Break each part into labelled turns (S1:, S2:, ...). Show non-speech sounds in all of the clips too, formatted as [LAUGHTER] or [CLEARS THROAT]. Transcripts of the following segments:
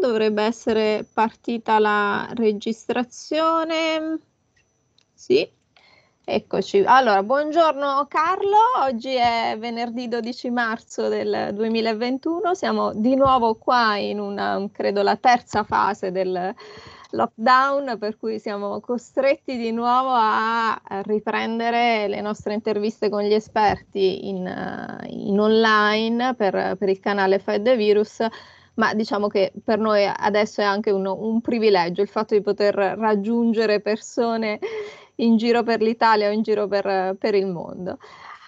S1: Dovrebbe essere partita la registrazione. Sì, eccoci. Allora, buongiorno Carlo, oggi è venerdì 12 marzo del 2021, siamo di nuovo qua in una, credo, la terza fase del lockdown, per cui siamo costretti di nuovo a riprendere le nostre interviste con gli esperti in, in online per, per il canale Fed Virus ma diciamo che per noi adesso è anche uno, un privilegio il fatto di poter raggiungere persone in giro per l'Italia o in giro per, per il mondo.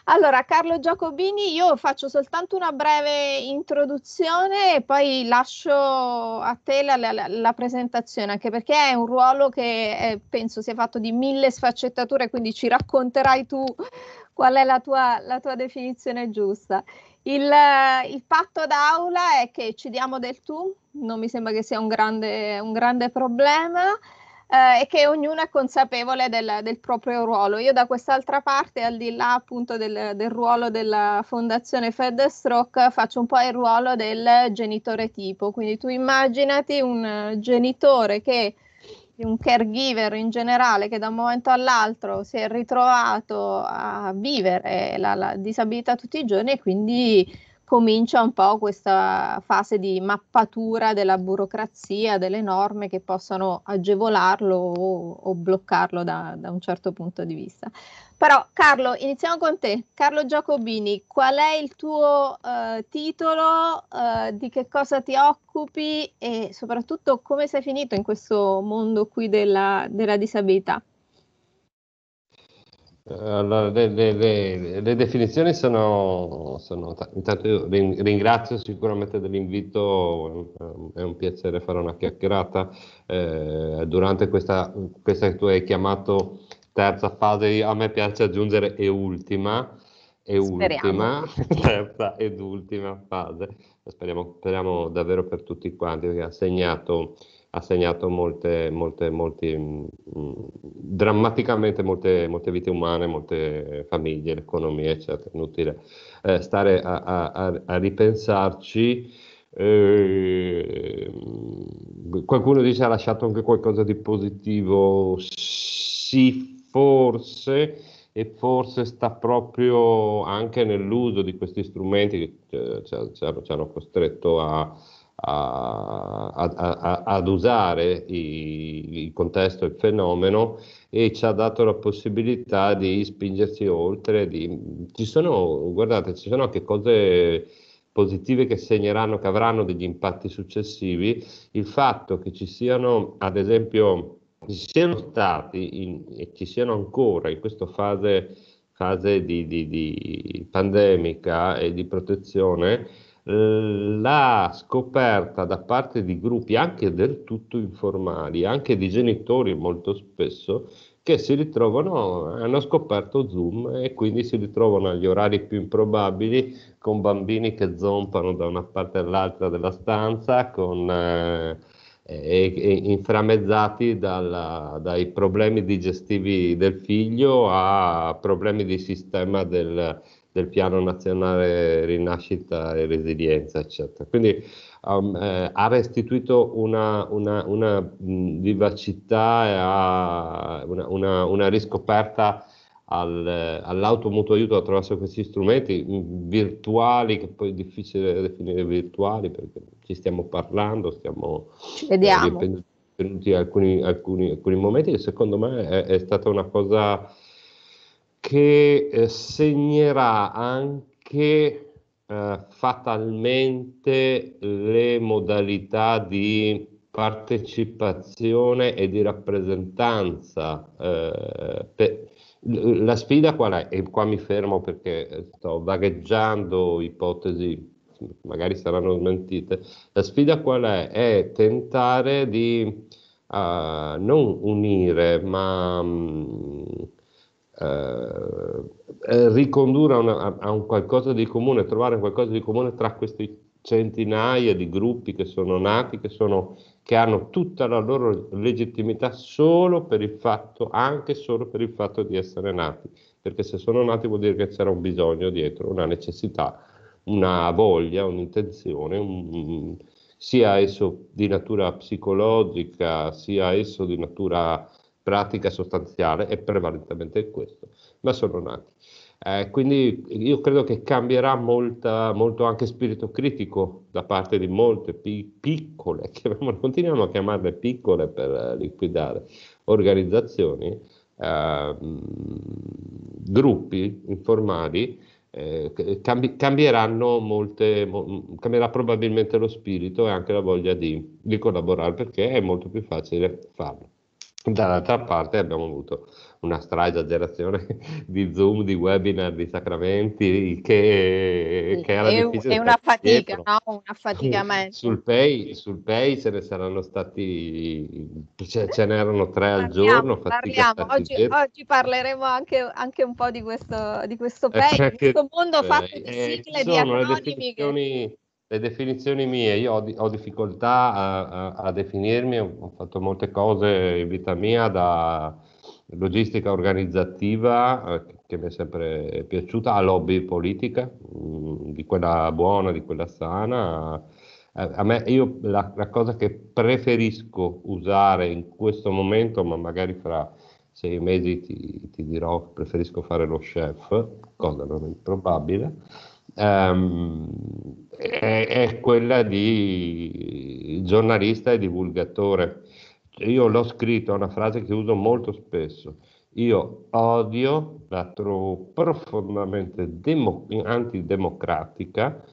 S1: Allora, Carlo Giacobini, io faccio soltanto una breve introduzione e poi lascio a te la, la, la presentazione, anche perché è un ruolo che è, eh, penso sia fatto di mille sfaccettature, quindi ci racconterai tu qual è la tua, la tua definizione giusta. Il, il, patto d'aula è che ci diamo del tu, non mi sembra che sia un grande, un grande problema, eh, e che ognuno è consapevole del, del, proprio ruolo. Io da quest'altra parte, al di là appunto del, del ruolo della fondazione Fedestroke, faccio un po' il ruolo del genitore tipo. Quindi tu immaginati un genitore che di un caregiver in generale che da un momento all'altro si è ritrovato a vivere la, la disabilità tutti i giorni e quindi comincia un po' questa fase di mappatura della burocrazia, delle norme che possono agevolarlo o, o bloccarlo da, da, un certo punto di vista. Però Carlo, iniziamo con te. Carlo Giacobini, qual è il tuo eh, titolo, eh, di che cosa ti occupi e soprattutto come sei finito in questo mondo qui della, della disabilità?
S2: Allora, le, le, le, definizioni sono, sono intanto ringrazio sicuramente dell'invito, è un piacere fare una chiacchierata eh, durante questa, questa che tu hai chiamato terza fase, a me piace aggiungere e ultima, e ultima, [LAUGHS] terza ed ultima fase. Speriamo, speriamo, davvero per tutti quanti, perché ha segnato, ha segnato molte, molte, molti, mh, mm, drammaticamente molte, molte, vite umane, molte famiglie, l'economia, eccetera. Inutile eh, stare a, a, a ripensarci. Eh, qualcuno dice ha lasciato anche qualcosa di positivo. Sì, forse e forse sta proprio anche nell'uso di questi strumenti che cioè, ci, hanno costretto a, a, a, ad usare il contesto e il fenomeno e ci ha dato la possibilità di spingersi oltre. Di, ci sono, guardate, ci sono anche cose positive che segneranno, che avranno degli impatti successivi, il fatto che ci siano, ad esempio, ci siano stati in, e ci siano ancora in questa fase, fase di, di, di, pandemica e di protezione la scoperta da parte di gruppi anche del tutto informali, anche di genitori molto spesso, che si ritrovano, hanno scoperto Zoom e quindi si ritrovano agli orari più improbabili con bambini che zompano da una parte all'altra della stanza, con eh, e, e inframmezzati dalla, dai problemi digestivi del figlio a problemi di sistema del, del piano nazionale rinascita e resilienza, eccetera. Quindi um, eh, ha restituito una, una, una vivacità e una, una, riscoperta al, all'automutuo aiuto attraverso questi strumenti mm, virtuali, che poi è difficile definire virtuali perché ci stiamo parlando, stiamo eh, Vediamo. eh, venuti alcuni, alcuni, alcuni momenti che secondo me è, è stata una cosa che eh, segnerà anche eh, fatalmente le modalità di partecipazione e di rappresentanza eh, per, la sfida qual è? E qua mi fermo perché eh, sto vagheggiando ipotesi, magari saranno smentite. La sfida qual è? È tentare di uh, non unire, ma um, uh, ricondurre a, una, a, un qualcosa di comune, trovare qualcosa di comune tra questi centinaia di gruppi che sono nati, che sono che hanno tutta la loro legittimità solo per il fatto, anche solo per il fatto di essere nati, perché se sono nati vuol dire che c'era un bisogno dietro, una necessità, una voglia, un'intenzione, un, sia esso di natura psicologica, sia esso di natura pratica sostanziale, è prevalentemente questo, ma sono nati. Eh, quindi io credo che cambierà molta, molto anche spirito critico da parte di molte pi- piccole, [LAUGHS] continuiamo a chiamarle piccole per eh, liquidare, organizzazioni, eh, gruppi informali, eh, cambi- cambieranno molte, mo- cambierà probabilmente lo spirito e anche la voglia di, di collaborare perché è molto più facile farlo. Dall'altra parte abbiamo avuto una straesagerazione [LAUGHS] di Zoom, di webinar, di sacramenti, che, sì, che era è, difficile. È una
S1: fatica, no? Un affaticamento.
S2: Sul pay, sul pay ce ne saranno stati, ce, ce n'erano tre parliamo, al giorno. Parliamo. Oggi, oggi,
S1: parleremo anche, anche, un po' di questo, di questo eh, pay, eh, di questo mondo eh, fatto di eh, sigle, eh, di anonimi. Che...
S2: Le definizioni mie, io ho, di, ho difficoltà a, a, a definirmi, ho fatto molte cose in vita mia da, logistica organizzativa eh, che mi è sempre piaciuta, a lobby politica, mh, mm, di quella buona, di quella sana. Eh, a me, io la, la, cosa che preferisco usare in questo momento, ma magari fra sei mesi ti, ti dirò che preferisco fare lo chef, cosa non improbabile, ehm, è, è quella di giornalista e divulgatore io l'ho scritto, è una frase che uso molto spesso. Io odio, la trovo profondamente demo, antidemocratica,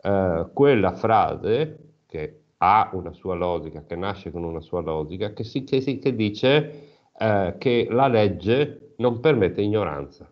S2: eh, quella frase che ha una sua logica, che nasce con una sua logica, che, si, che, si, che dice eh, che la legge non permette ignoranza.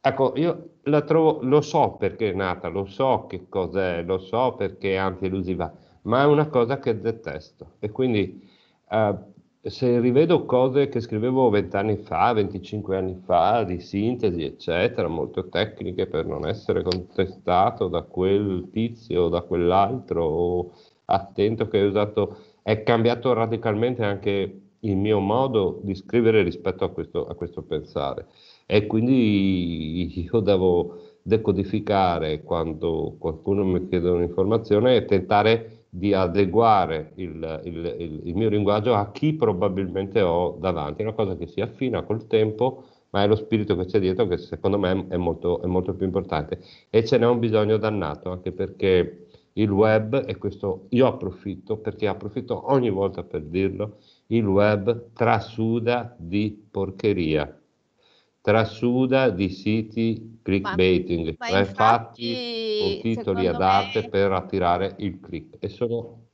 S2: Ecco, io la trovo, lo so perché è nata, lo so che cos'è, lo so perché è antielusiva, ma è una cosa che detesto e quindi eh, se rivedo cose che scrivevo vent'anni fa, 25 anni fa, di sintesi, eccetera, molto tecniche per non essere contestato da quel tizio o da quell'altro, o attento che hai usato, è cambiato radicalmente anche il mio modo di scrivere rispetto a questo, a questo pensare. E quindi io devo decodificare quando qualcuno mi chiede un'informazione e tentare di adeguare il, il, il, il, mio linguaggio a chi probabilmente ho davanti, è una cosa che si affina col tempo, ma è lo spirito che c'è dietro che secondo me è molto, è molto più importante e ce n'è un bisogno dannato anche perché il web, e questo io approfitto perché approfitto ogni volta per dirlo, il web trasuda di porcheria trasuda di siti clickbaiting, ma, ma cioè infatti,
S3: fatti con titoli ad arte
S2: me... per attirare il click. E sono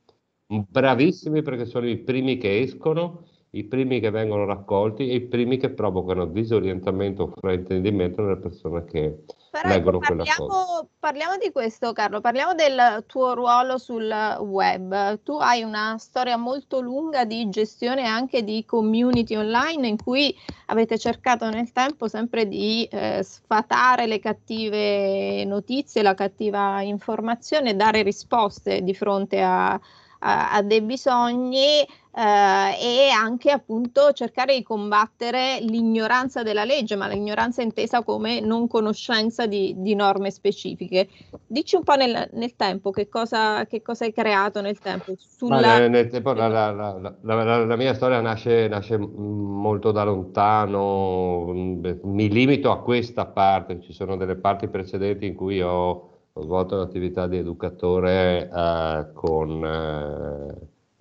S2: bravissimi perché sono i primi che escono, i primi che vengono raccolti e i primi che provocano disorientamento o fraintendimento nelle persone che però parliamo,
S1: parliamo, di questo Carlo, parliamo del tuo ruolo sul web. Tu hai una storia molto lunga di gestione anche di community online in cui avete cercato nel tempo sempre di eh, sfatare le cattive notizie, la cattiva informazione, dare risposte di fronte a, a, a dei bisogni eh, e anche appunto cercare di combattere l'ignoranza della legge, ma l'ignoranza intesa come non conoscenza di, di norme specifiche. Dici un po' nel, nel tempo che cosa, che cosa, hai creato nel tempo. Sulla... Vale,
S2: nel tempo la, la, la, la, mia storia nasce, nasce molto da lontano, mi limito a questa parte, ci sono delle parti precedenti in cui ho ho svolto l'attività di educatore eh, con eh,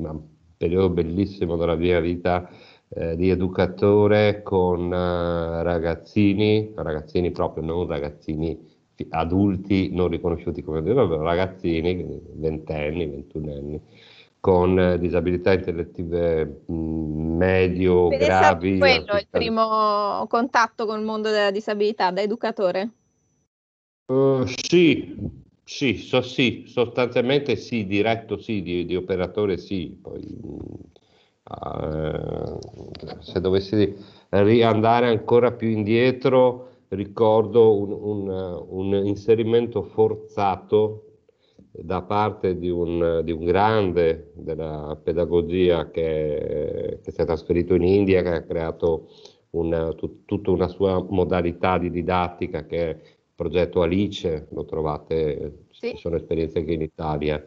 S2: periodo bellissimo della mia vita eh, di educatore con eh, ragazzini, ragazzini proprio, non ragazzini adulti non riconosciuti come dire, ragazzini, ventenni, ventunenni, con eh, disabilità intellettive mm, medio Beh, gravi. Quello è
S1: il primo contatto con il mondo della disabilità da educatore?
S2: Uh, sì, sì, so, sì, sostanzialmente sì, diretto sì, di, di operatore sì, poi uh, se dovessi andare ancora più indietro ricordo un, un, un inserimento forzato da parte di un, di un grande della pedagogia che, che, si è trasferito in India, che ha creato una, tut, tutta una sua modalità di didattica che progetto Alice, lo trovate, sì. ci sono esperienze anche in Italia,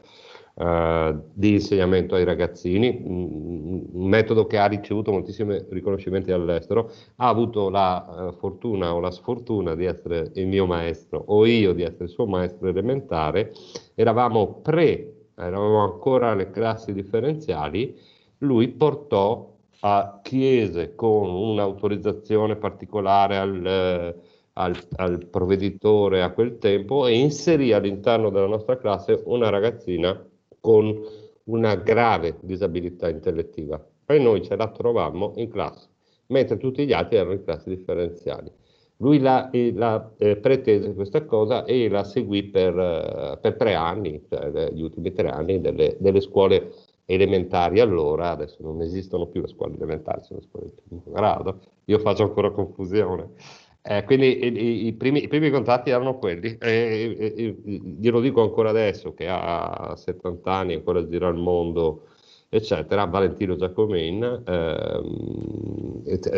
S2: eh, di insegnamento ai ragazzini, un metodo che ha ricevuto moltissimi riconoscimenti all'estero, ha avuto la eh, fortuna o la sfortuna di essere il mio maestro o io di essere il suo maestro elementare, eravamo pre, eravamo ancora alle classi differenziali, lui portò a chiese con un'autorizzazione particolare al... Eh, al, al provveditore a quel tempo e inserì all'interno della nostra classe una ragazzina con una grave disabilità intellettiva. Poi noi ce la trovammo in classe, mentre tutti gli altri erano in classi differenziali. Lui la, la eh, pretese questa cosa e la seguì per, eh, per tre anni, cioè eh, gli ultimi tre anni delle, delle, scuole elementari. Allora, adesso non esistono più le scuole elementari, sono le scuole di primo grado, io faccio ancora confusione. Eh, quindi i, i, primi, i, primi, contatti erano quelli, e, e, e, glielo dico ancora adesso che ha 70 anni, ancora gira il mondo, eccetera, Valentino Giacomin, eh,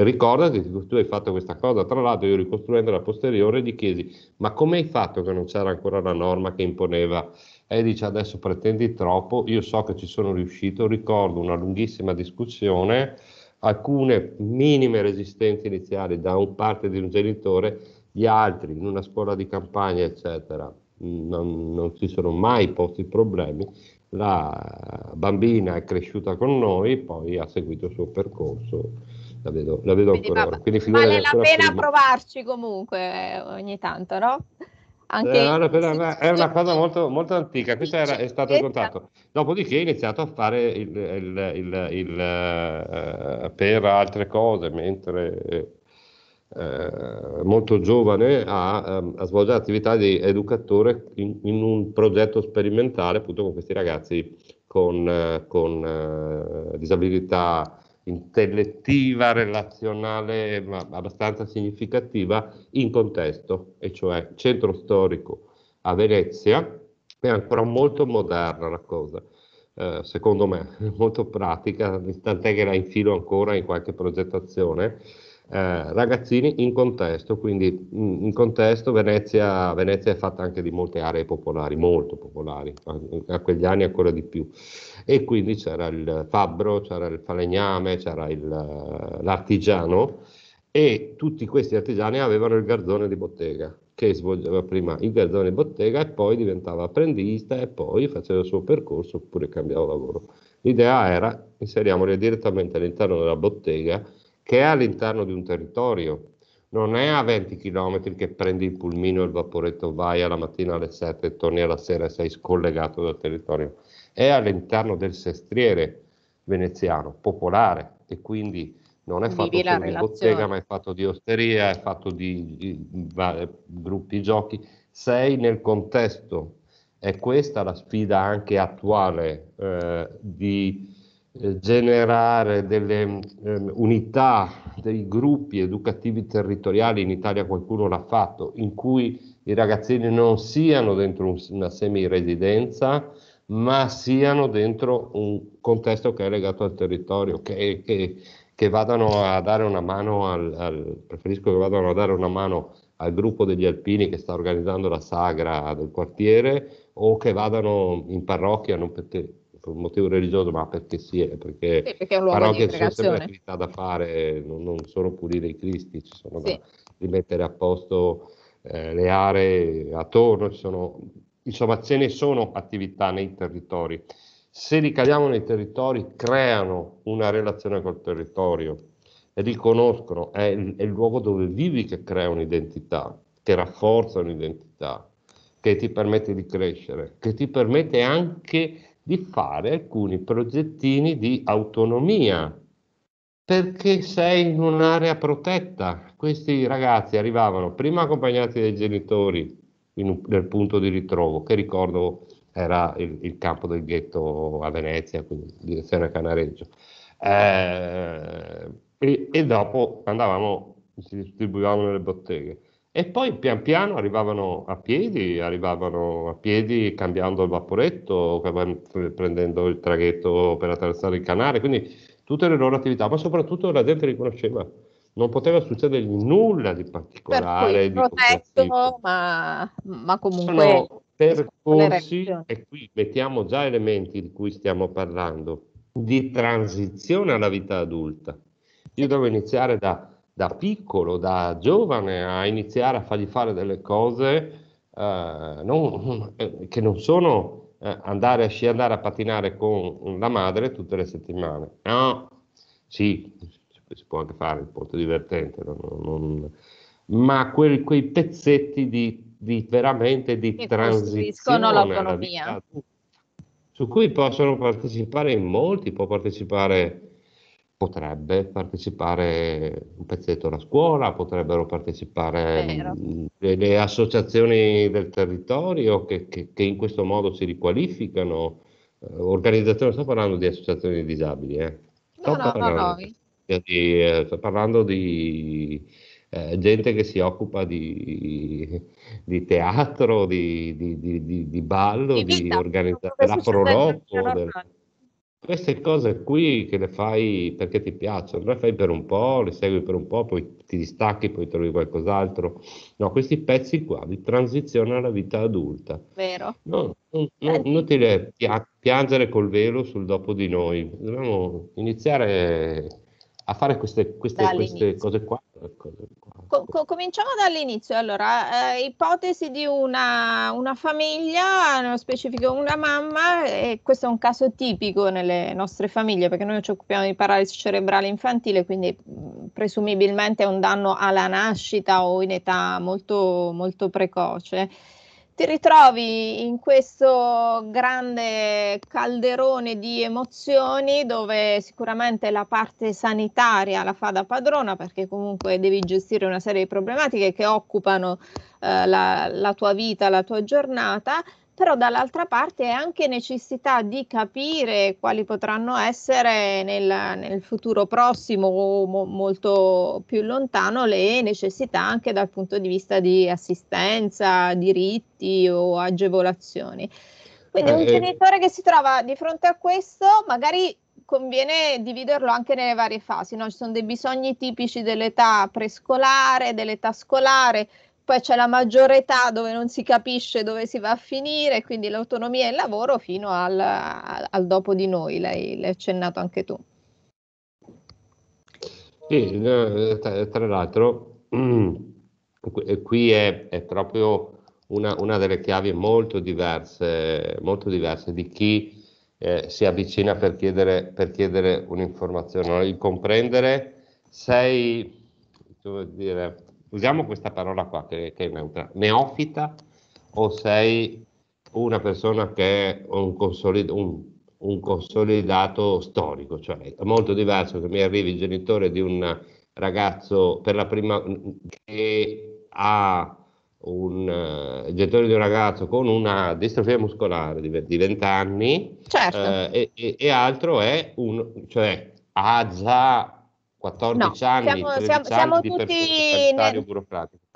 S2: ricordati che tu hai fatto questa cosa, tra l'altro io ricostruendo la posteriore gli chiesi ma come hai fatto che non c'era ancora la norma che imponeva e dice adesso pretendi troppo, io so che ci sono riuscito, ricordo una lunghissima discussione alcune minime resistenze iniziali da un parte di un genitore, gli altri in una scuola di campagna, eccetera, non, non si sono mai posti problemi. La bambina è cresciuta con noi, poi ha seguito il suo percorso. La vedo, la vedo Quindi, ancora. Ma, Quindi vale la pena prima.
S1: provarci comunque eh, ogni tanto,
S2: no? Anche eh, no, però, sì, è una cosa molto, molto antica, questo era, è stato il esatto. contatto. Dopodiché è iniziato a fare il, il, il, il uh, per altre cose, mentre uh, molto giovane ha, um, svolto l'attività di educatore in, in, un progetto sperimentale appunto con questi ragazzi con, uh, con disabilità intellettiva, relazionale, ma abbastanza significativa in contesto, e cioè centro storico a Venezia, è ancora molto moderna la cosa, eh, secondo me, [LAUGHS] molto pratica, tant'è che la infilo ancora in qualche progettazione, eh, ragazzini in contesto, quindi mm, in contesto Venezia, Venezia, è fatta anche di molte aree popolari, molto popolari, a, a, quegli anni ancora di più. E quindi c'era il fabbro, c'era il falegname, c'era il, eh, l'artigiano e tutti questi artigiani avevano il garzone di bottega che svolgeva prima il garzone di bottega e poi diventava apprendista e poi faceva il suo percorso oppure cambiava lavoro. L'idea era inseriamoli direttamente all'interno della bottega che è all'interno di un territorio. Non è a 20 km che prendi il pulmino e il vaporetto, vai alla mattina alle 7 e torni alla sera e sei scollegato dal territorio. È all'interno del sestriere veneziano, popolare, e quindi non è fatto di bottega, ma è fatto di osteria, è fatto di, di, di gruppi giochi. Sei nel contesto. È questa la sfida anche attuale eh, di generare delle ehm, unità, dei gruppi educativi territoriali, in Italia qualcuno l'ha fatto, in cui i ragazzini non siano dentro una semi-residenza, ma siano dentro un contesto che è legato al territorio, che, che, che vadano a dare una mano al, al, preferisco che vadano a dare una mano al gruppo degli alpini che sta organizzando la sagra del quartiere o che vadano in parrocchia, non perché per un motivo religioso, ma perché sì, perché, sì, perché
S3: è un luogo di sono sempre attività
S2: da fare, non, non, solo pulire i cristi, ci sono sì. da rimettere a posto eh, le aree attorno, sono, insomma ce ne sono attività nei territori. Se ricadiamo nei territori, creano una relazione col territorio, riconoscono, è il, è il luogo dove vivi che crea un'identità, che rafforza un'identità, che ti permette di crescere, che ti permette anche di fare alcuni progettini di autonomia perché sei in un'area protetta. Questi ragazzi arrivavano prima accompagnati dai genitori un, nel punto di ritrovo, che ricordo era il, il campo del ghetto a Venezia, quindi direzione Canareggio. Eh, e, e, dopo andavamo, si distribuivamo nelle botteghe. E poi pian piano arrivavano a piedi, arrivavano a piedi cambiando il vaporetto, prendendo il traghetto per attraversare il canale, quindi tutte le loro attività, ma soprattutto la gente riconosceva, non poteva succedere nulla di particolare. Per
S3: protetto, di
S1: ma, ma comunque... Sono
S3: percorsi,
S2: e qui mettiamo già elementi di cui stiamo parlando, di transizione alla vita adulta. Io devo iniziare da da piccolo, da giovane, a iniziare a fargli fare delle cose eh, non, eh, che non sono eh, andare a sciandare a patinare con la madre tutte le settimane. No, sì, si può anche fare, il molto divertente, non, non, ma quel, quei pezzetti di, di veramente di che transizione l'autonomia. su cui possono partecipare in molti, può partecipare potrebbe partecipare un pezzetto alla scuola, potrebbero partecipare mm, le, le, associazioni del territorio che, che, che, in questo modo si riqualificano. Eh, organizzazione, sto parlando di associazioni di disabili, eh. sto no, no, parlando, no, di, eh, eh, sto parlando di eh, gente che si occupa di, di teatro, di, di, ballo, di, organizzazione della Proloco. Del, queste cose qui che le fai perché ti piacciono, le fai per un po', le segui per un po', poi ti distacchi, poi trovi qualcos'altro. No, questi pezzi qua di transizione alla vita adulta.
S1: Vero. No,
S2: non, non, eh. inutile piangere col velo sul dopo di noi, dobbiamo iniziare a fare queste, queste, queste cose qua. Cose qua.
S1: Co- cominciamo dall'inizio. Allora, eh, ipotesi di una, una, famiglia, nello specifico una mamma, e questo è un caso tipico nelle nostre famiglie perché noi ci occupiamo di paralisi cerebrale infantile, quindi mm, presumibilmente è un danno alla nascita o in età molto, molto precoce ti ritrovi in questo grande calderone di emozioni dove sicuramente la parte sanitaria la fa da padrona perché comunque devi gestire una serie di problematiche che occupano eh, la, la, tua vita, la tua giornata però dall'altra parte è anche necessità di capire quali potranno essere nel, nel futuro prossimo o mo, molto più lontano le necessità anche dal punto di vista di assistenza, diritti o agevolazioni. Quindi un eh, eh. genitore che si trova di fronte a questo magari conviene dividerlo anche nelle varie fasi, no? ci sono dei bisogni tipici dell'età prescolare, dell'età scolare, poi c'è la maggiore età dove non si capisce dove si va a finire, quindi l'autonomia e il lavoro fino al, al dopo di noi, l'hai, l'hai accennato anche tu.
S2: Sì, eh, tra, l'altro [CLEARS THROAT] eh, qui è, è proprio una, una, delle chiavi molto diverse, molto diverse di chi eh, si avvicina per chiedere, per chiedere un'informazione, no? il comprendere sei, come dire, usiamo questa parola qua che, che è neutra, neofita o sei una persona che è un, consolid- un, un consolidato storico, cioè è molto diverso che mi arrivi il genitore di un ragazzo per la prima che ha un uh, genitore di un ragazzo con una distrofia muscolare di, di 20 anni certo. eh, e, e, altro è un cioè ha già 14 no, anni, siamo, siamo, siamo tutti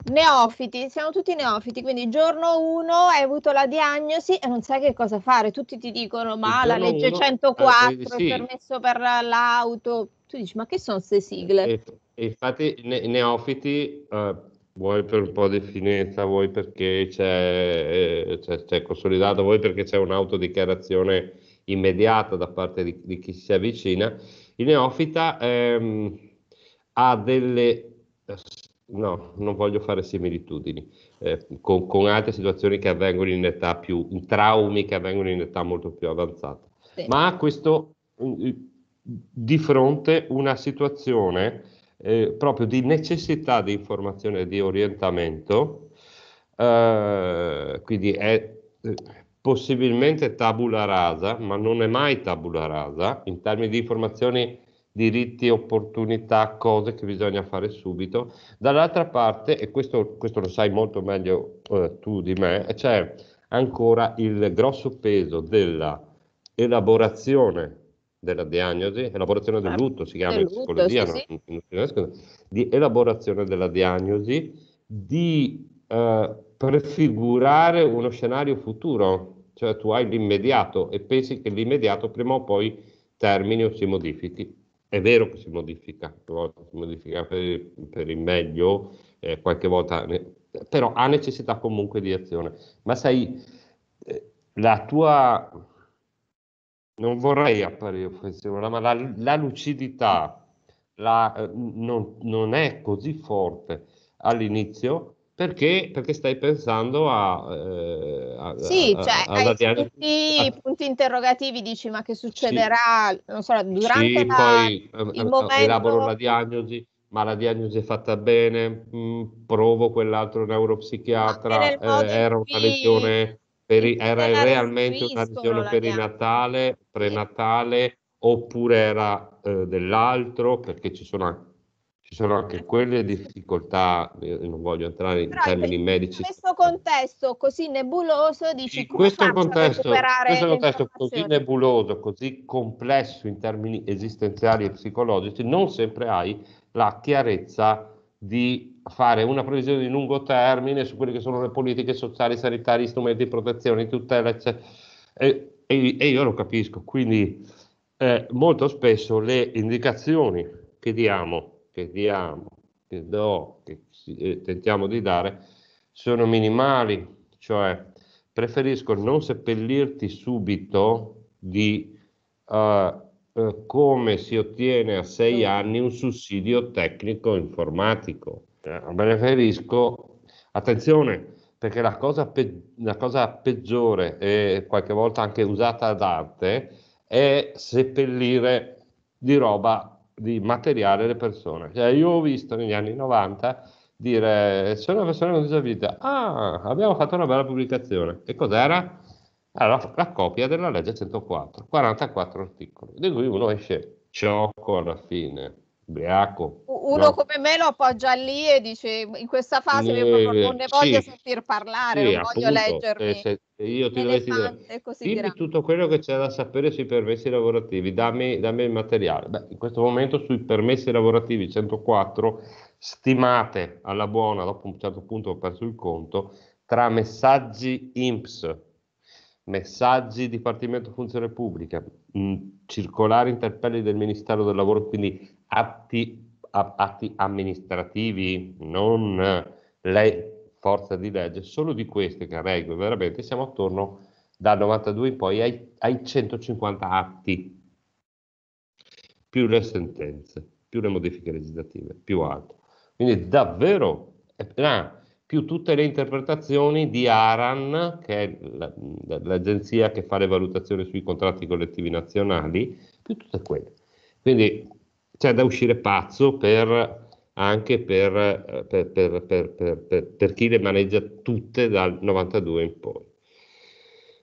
S1: neofiti, siamo tutti neofiti, quindi giorno 1 hai avuto la diagnosi e non sai che cosa fare, tutti ti dicono ma la legge uno, 104 eh, sì. permesso per l'auto, tu dici ma che sono queste sigle? E,
S2: e infatti ne, neofiti, eh, vuoi per un po' di finezza, vuoi perché c'è, eh, c'è, c'è consolidato, vuoi perché c'è un'autodichiarazione immediata da parte di, di chi si avvicina, il neofita ehm, ha delle... No, non voglio fare similitudini eh, con, con, altre situazioni che avvengono in età più, traumi che avvengono in età molto più avanzata. Sì. Ma ha questo di fronte una situazione eh, proprio di necessità di informazione e di orientamento, eh, quindi è eh, possibilmente tabula rasa, ma non è mai tabula rasa, in termini di informazioni, diritti, opportunità, cose che bisogna fare subito. Dall'altra parte, e questo, questo lo sai molto meglio eh, tu di me, c'è ancora il grosso peso della elaborazione della diagnosi, elaborazione del ah, lutto, si chiama in psicologia, sì, no? di elaborazione della diagnosi, di eh, prefigurare uno scenario futuro cioè tu hai l'immediato e pensi che l'immediato prima o poi termini o si modifichi. È vero che si modifica, si modifica per, per il meglio, eh, qualche volta, però ha necessità comunque di azione. Ma sai, eh, la tua, non vorrei apparire offensiva, ma la, la lucidità la, eh, non, non è così forte all'inizio perché, perché stai pensando a, eh, a sì, a, cioè, a, hai
S1: tutti ah. i punti interrogativi, dici ma che succederà, sì, non so, durante sì, la, poi, ehm, il ehm, momento... elaboro la
S2: diagnosi, ma la diagnosi è fatta bene, mh, mm, provo quell'altro neuropsichiatra, eh, era una lesione peri- era realmente una lesione perinatale, prenatale, oppure era eh, dell'altro, perché ci sono anche ci sono anche quelle difficoltà, eh, non voglio entrare in Però termini in medici. In
S1: questo contesto così nebuloso, dici in questo contesto, questo contesto così
S2: nebuloso, così complesso in termini esistenziali e psicologici, non sempre hai la chiarezza di fare una previsione di lungo termine su quelle che sono le politiche sociali, sanitarie, strumenti di protezione, tutela, eccetera. E, e, e, io lo capisco, quindi eh, molto spesso le indicazioni che diamo che diamo, che do, che eh, tentiamo di dare, sono minimali, cioè preferisco non seppellirti subito di eh, eh, come si ottiene a sei anni un sussidio tecnico informatico. Eh. preferisco, attenzione, perché la cosa, pe- la cosa peggiore e qualche volta anche usata ad arte è seppellire di roba di materiale le persone. Cioè, io ho visto negli anni 90 dire sono una persona con disabilità, ah, abbiamo fatto una bella pubblicazione. E cos'era? Allora, la copia della legge 104, 44 articoli, di cui uno esce cioco alla fine, ubriaco,
S1: uno no. come me lo appoggia lì e dice in questa fase eh, non ne voglio sì, sentir parlare,
S3: sì, non voglio appunto,
S2: leggermi. Eh, io ti dovessi dire, dimmi tutto quello che c'è da sapere sui permessi lavorativi, dammi, dammi il materiale. Beh, in questo momento sui permessi lavorativi 104 stimate alla buona, dopo un certo punto ho perso il conto, tra messaggi IMSS, messaggi Dipartimento Funzione Pubblica, mh, circolari interpelli del Ministero del Lavoro, quindi atti atti amministrativi, non le forze di legge, solo di queste che reggo veramente siamo attorno dal 92 in poi ai, ai 150 atti, più le sentenze, più le modifiche legislative, più altro. Quindi davvero, ah, più tutte le interpretazioni di ARAN, che è l'agenzia che fa le valutazioni sui contratti collettivi nazionali, più tutte quelle. Quindi c'è da uscire pazzo per, anche per, per, per, chi le maneggia tutte dal 92 in poi.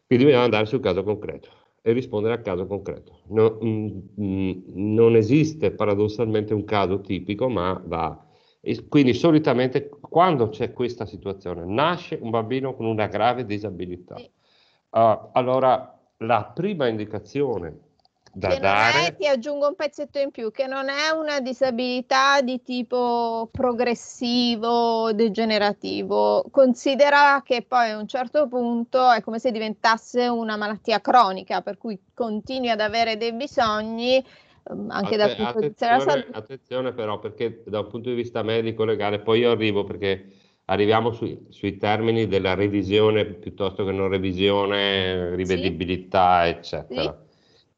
S2: Quindi dobbiamo andare sul caso concreto e rispondere al caso concreto. No, mh, mm, non esiste paradossalmente un caso tipico, ma va. E quindi solitamente quando c'è questa situazione nasce un bambino con una grave disabilità. Uh, allora la prima indicazione da dare. È,
S1: ti aggiungo un pezzetto in più, che non è una disabilità di tipo progressivo, degenerativo. Considera che poi a un certo punto è come se diventasse una malattia cronica, per cui continui ad avere dei bisogni ehm, anche Atte, dal punto di vista della salute.
S2: Attenzione però, perché da un punto di vista medico-legale, poi io arrivo perché arriviamo su, sui termini della revisione piuttosto che non revisione, rivedibilità, sì. eccetera. Sì.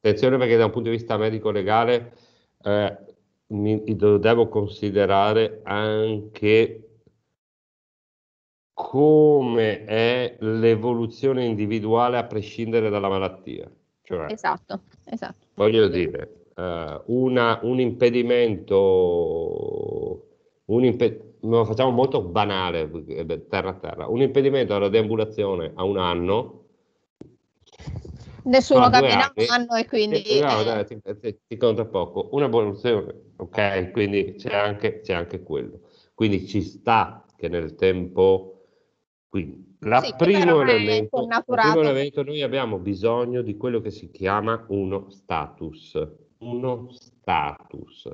S2: Attenzione perché da un punto di vista medico-legale eh, mi, devo considerare anche come è l'evoluzione individuale a prescindere dalla malattia. Cioè,
S1: esatto,
S3: esatto.
S2: Voglio dire, eh, una, un impedimento, un impedimento lo facciamo molto banale, eh, terra a terra, un impedimento alla deambulazione a un anno
S1: Nessuno no, cambia un anno e
S3: quindi... No, eh.
S2: dai, ti, ti, ti conta poco. Una evoluzione, ok? Quindi c'è anche, c'è anche quello. Quindi ci sta che nel tempo... Quindi, la sì, primo, elemento, primo elemento, noi abbiamo bisogno di quello che si chiama uno status. Uno status.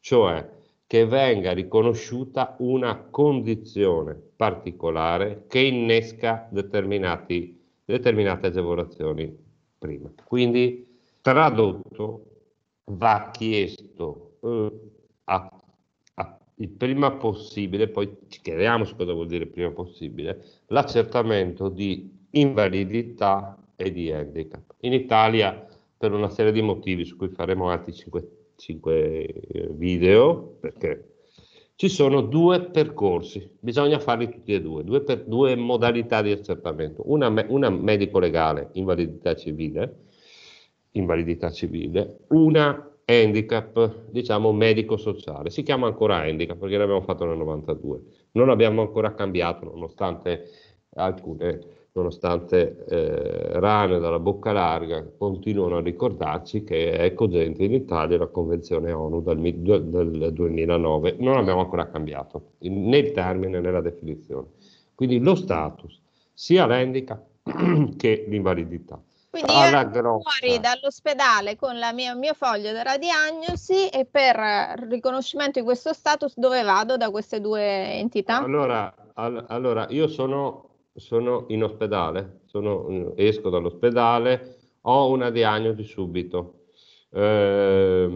S2: Cioè che venga riconosciuta una condizione particolare che innesca determinati, determinate agevolazioni prima. Quindi tradotto va chiesto eh, a, a, il prima possibile, poi ci chiediamo cosa vuol dire il prima possibile, l'accertamento di invalidità e di handicap. In Italia per una serie di motivi su cui faremo altri 5 eh, video, perché ci sono due percorsi, bisogna farli tutti e due, due, per, due modalità di accertamento, una, una medico-legale, invalidità civile, invalidità civile, una handicap, diciamo medico-sociale, si chiama ancora handicap perché l'abbiamo fatto nel 92, non abbiamo ancora cambiato nonostante alcune nonostante eh, rane dalla bocca larga continuano a ricordarci che è cogente in Italia la Convenzione ONU dal, del 2009. Non abbiamo ancora cambiato né il termine né la definizione. Quindi lo status, sia l'handicap [CLEARS THROAT] che l'invalidità. Quindi io ero
S1: fuori eh. dall'ospedale con il mio foglio della diagnosi e per riconoscimento di questo status dove vado da queste due entità?
S2: Allora, all- allora io sono sono in ospedale, sono, eh, esco dall'ospedale, ho una diagnosi subito. Eh,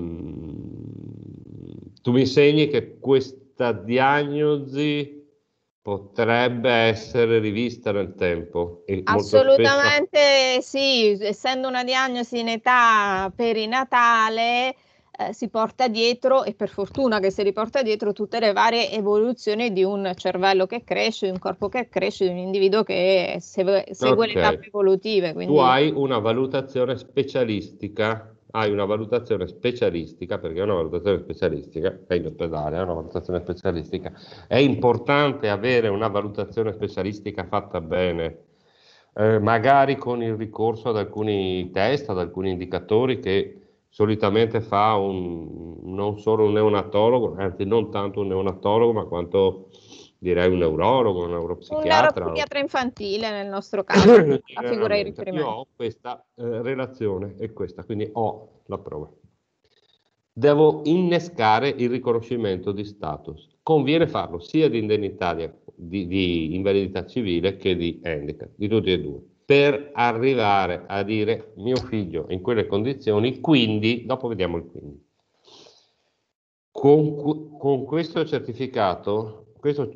S2: tu mi insegni che questa diagnosi potrebbe essere rivista nel tempo. Assolutamente
S1: spesso... sì, essendo una diagnosi in età perinatale, eh, si porta dietro, e per fortuna che si riporta dietro, tutte le varie evoluzioni di un cervello che cresce, di un corpo che cresce, di un individuo che segue, okay. le tappe evolutive. Quindi... Tu hai
S2: una valutazione specialistica hai una valutazione specialistica, perché è una valutazione specialistica, è in ospedale, è una valutazione specialistica, è importante avere una valutazione specialistica fatta bene, eh, magari con il ricorso ad alcuni test, ad alcuni indicatori che solitamente fa un, non solo un neonatologo, anzi non tanto un neonatologo, ma quanto direi un neurologo, un neuropsichiatra. Un neuropsichiatra
S1: infantile nel nostro caso, la figura di riferimento. Io ho
S2: questa eh, relazione e questa, quindi ho la prova. Devo innescare il riconoscimento di status. Conviene farlo sia di indennità di, di, di invalidità civile che di handicap, di tutti e due per arrivare a dire mio figlio in quelle condizioni, quindi, dopo vediamo il quindi. Con, con questo certificato, questa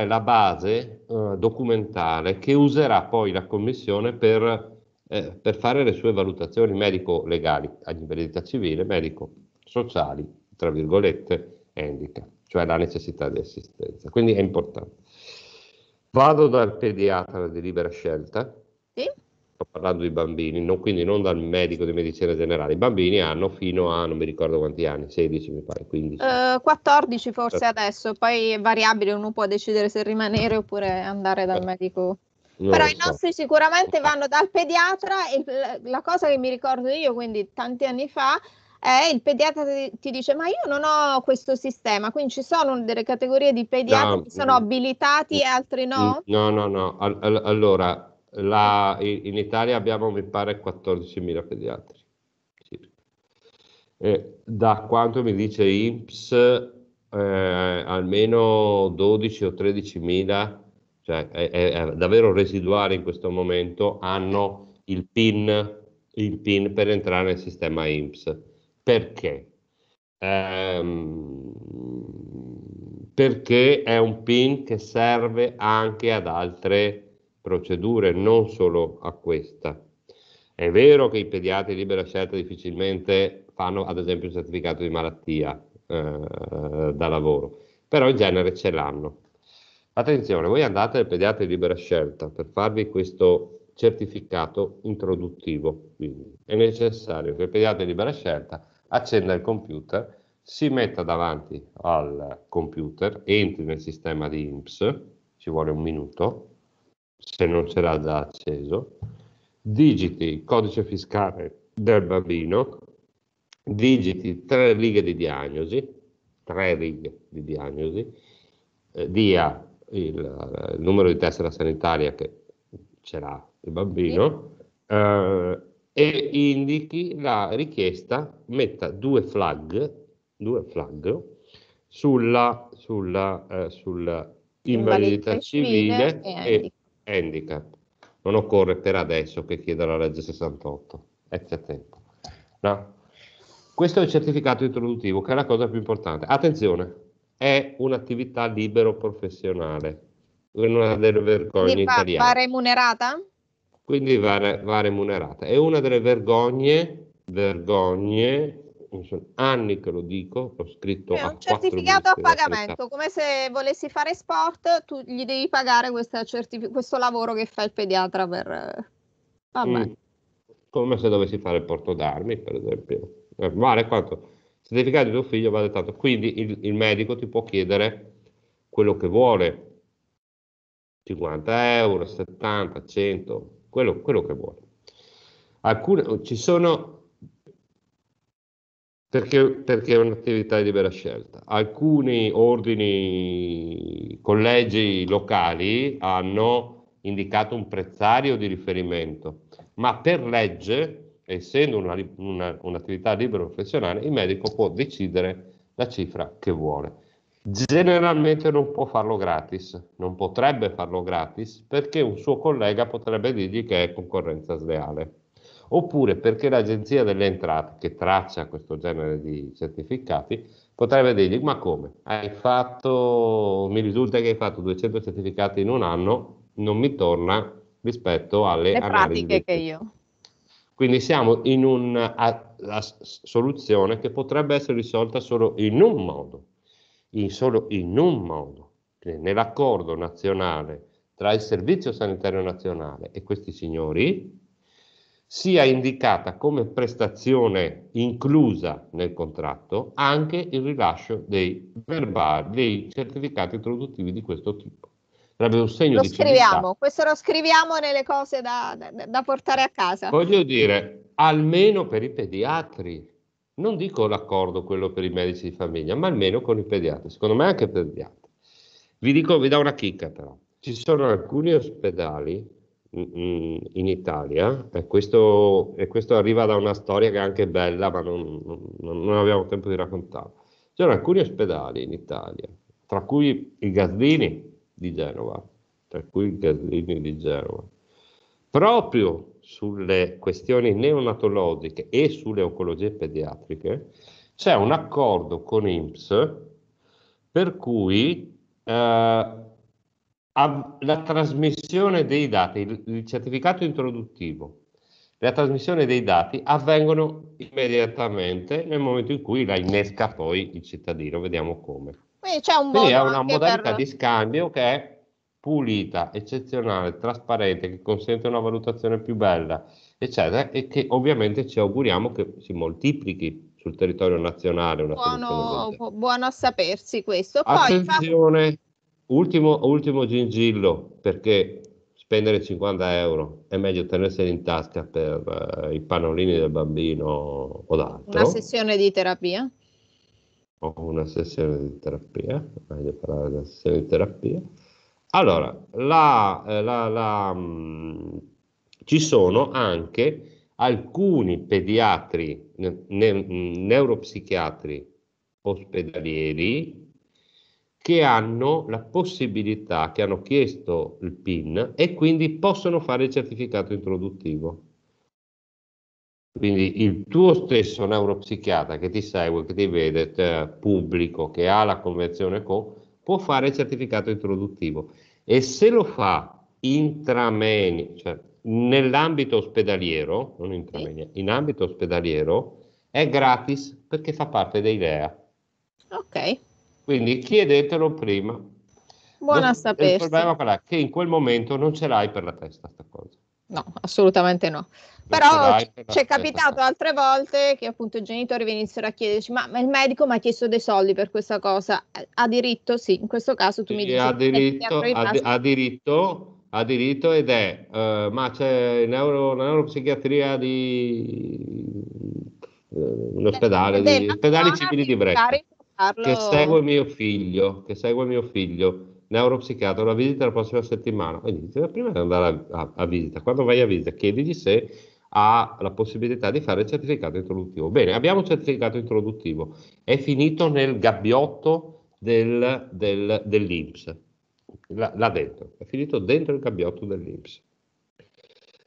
S2: è la base eh, documentale che userà poi la Commissione per, eh, per fare le sue valutazioni medico-legali a livello civile, medico-sociali, tra virgolette, handicap, cioè la necessità di assistenza. Quindi è importante. Vado dal pediatra di libera scelta, sto parlando di bambini, non, quindi non dal medico di medicina generale, i bambini hanno fino a non mi ricordo quanti anni, 16 mi pare, 15.
S1: Uh, 14 forse certo. adesso, poi è variabile, uno può decidere se rimanere oppure andare dal eh. medico.
S3: Non Però i nostri
S1: sicuramente vanno dal pediatra e la cosa che mi ricordo io, quindi tanti anni fa, è il pediatra ti dice ma io non ho questo sistema, quindi ci sono delle categorie di pediatri no, che sono abilitati e altri mm. no?
S2: No, no, no. All- all- allora, la, in Italia abbiamo, mi pare, 14.000 pediatri. Eh, da quanto mi dice IMSS, eh, almeno 12 o 13.000, cioè è, è, davvero residuale in questo momento, hanno il PIN, il PIN per entrare nel sistema IMSS. Perché? Ehm, perché è un PIN che serve anche ad altre procedure, non solo a questa. È vero che i pediatri di libera scelta difficilmente fanno ad esempio un certificato di malattia eh, da lavoro, però in genere ce l'hanno. Attenzione, voi andate al pediatra di libera scelta per farvi questo certificato introduttivo, quindi è necessario che il pediatra di libera scelta accenda il computer, si metta davanti al computer, entri nel sistema di IMSS, ci vuole un minuto, se non ce l'ha già acceso, digiti il codice fiscale del bambino, digiti tre righe di diagnosi, tre righe di diagnosi, eh, dia il, eh, il, numero di tessera sanitaria che ce l'ha il bambino eh, e indichi la richiesta, metta due flag, due flag sulla, sulla, eh, sulla invalidità civile e handicap. Non occorre per adesso che chieda la legge 68, e c'è tempo. No? Questo è il certificato introduttivo, che è la cosa più importante. Attenzione, è un'attività libero professionale, una delle vergogne va, italiane. Va
S1: remunerata?
S2: Quindi va, va remunerata. È una delle vergogne, vergogne sono anni che lo dico, ho scritto è un certificato a pagamento,
S1: come se volessi fare sport, tu gli devi pagare certific- questo lavoro che fa il pediatra per... Eh, mm.
S2: Come se dovessi fare il porto d'armi, per esempio. Eh, vale quanto certificato di tuo figlio vale tanto, quindi il, il medico ti può chiedere quello che vuole, 50 euro, 70, 100, quello, quello che vuole. Alcune, ci sono perché, perché, è un'attività di libera scelta. Alcuni ordini, collegi locali hanno indicato un prezzario di riferimento, ma per legge, essendo una, una, un'attività libera professionale, il medico può decidere la cifra che vuole. Generalmente non può farlo gratis, non potrebbe farlo gratis perché un suo collega potrebbe dirgli che è concorrenza sleale oppure perché l'Agenzia delle Entrate, che traccia questo genere di certificati, potrebbe dirgli ma come? Hai fatto, mi risulta che hai fatto 200 certificati in un anno, non mi torna rispetto alle Le pratiche che io. Quindi siamo in una soluzione che potrebbe essere risolta solo in un modo, in solo in un modo, nell'accordo nazionale tra il Servizio Sanitario Nazionale e questi signori, sia indicata come prestazione inclusa nel contratto anche il rilascio dei verbali, dei certificati introduttivi di questo tipo. Sarebbe un segno lo di scriviamo,
S1: civiltà. questo lo scriviamo nelle cose da, da, da portare a casa. Voglio
S2: dire, almeno per i pediatri, non dico l'accordo quello per i medici di famiglia, ma almeno con i pediatri, secondo me anche per gli altri. Vi dico, vi do una chicca però, ci sono alcuni ospedali in Italia e questo, e questo, arriva da una storia che è anche bella ma non, non, non abbiamo tempo di raccontarla. C'erano alcuni ospedali in Italia, tra cui i Gaslini di Genova, tra cui i Gaslini di Genova, proprio sulle questioni neonatologiche e sulle oncologie pediatriche c'è un accordo con IMSS per cui eh, la trasmissione dei dati, il, certificato introduttivo, la trasmissione dei dati avvengono immediatamente nel momento in cui la innesca poi il cittadino, vediamo come.
S3: Quindi
S1: c'è un Quindi è una modalità per... di
S2: scambio che è pulita, eccezionale, trasparente, che consente una valutazione più bella, eccetera, e che ovviamente ci auguriamo che si moltiplichi sul territorio nazionale.
S1: buono, buono a sapersi questo. Poi,
S2: Attenzione, Ultimo, ultimo gingillo, perché spendere 50 euro è meglio tenerseli in tasca per uh, i pannolini del bambino o d'altro. Una
S1: sessione di terapia?
S2: O una sessione di terapia, meglio parlare di sessione di terapia. Allora, la, eh, la, la, mh, mm, ci sono anche alcuni pediatri, ne, ne, mm, neuropsichiatri ospedalieri che hanno la possibilità, che hanno chiesto il PIN e quindi possono fare il certificato introduttivo. Quindi il tuo stesso neuropsichiatra che ti segue, che ti vede, te, pubblico, che ha la convenzione CO, può fare il certificato introduttivo. E se lo fa intrameni, cioè nell'ambito ospedaliero, non intramenia, in ambito ospedaliero, è gratis perché fa parte dei LEA. Ok. Quindi chiedetelo prima.
S1: Buona sapere. Eh, il problema
S2: è che in quel momento non ce l'hai per la testa questa
S1: cosa. No, assolutamente no.
S2: Però ci è capitato
S1: altre volte che appunto i genitori venissero a chiederci: ma, ma il medico mi ha chiesto dei soldi per questa cosa? Ha diritto? Sì, in questo caso tu sì, mi dici: ha diritto, ha, ha,
S2: diritto, ha diritto ed è, uh, ma c'è neuro, neuropsichiatria di eh, un ospedale, di ospedali civili di Brescia.
S3: Carlo... che segue
S2: mio figlio, che segue mio figlio, neuropsichiatra, la visita la prossima settimana. E prima di andare a, a, a, visita, quando vai a visita, chiedigli se ha la possibilità di fare il certificato introduttivo. Bene, abbiamo il certificato introduttivo, è finito nel gabbiotto del, del, dell'Inps, l'ha là dentro, è finito dentro il gabbiotto dell'Inps.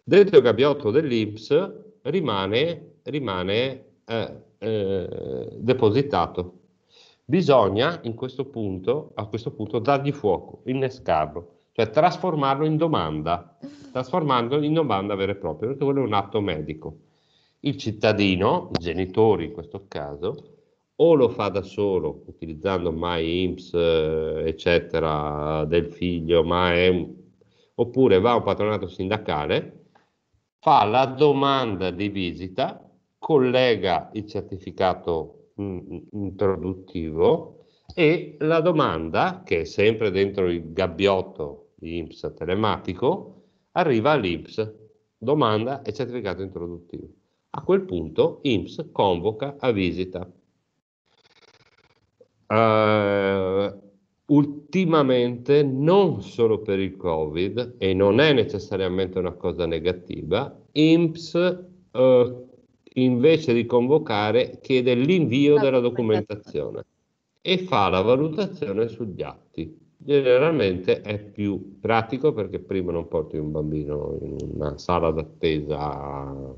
S2: Dentro il gabbiotto dell'Inps rimane, rimane eh, eh, depositato bisogna questo punto, a questo punto dargli fuoco, innescarlo, cioè trasformarlo in domanda, trasformandolo in domanda vera e propria, perché quello è un atto medico. Il cittadino, i genitori in questo caso, o lo fa da solo utilizzando mai IMSS, eh, eccetera, del figlio, ma oppure va a un patronato sindacale, fa la domanda di visita, collega il certificato Mm, mm, introduttivo e la domanda, che è sempre dentro il gabbiotto IMSS telematico, arriva all'IMSS, domanda e certificato introduttivo. A quel punto IMSS convoca a visita. Uh, ultimamente non solo per il covid e non è necessariamente una cosa negativa IMSS eh, invece di convocare, chiede l'invio della documentazione e fa la valutazione sugli atti. Generalmente è più pratico perché prima non porti un bambino in una sala d'attesa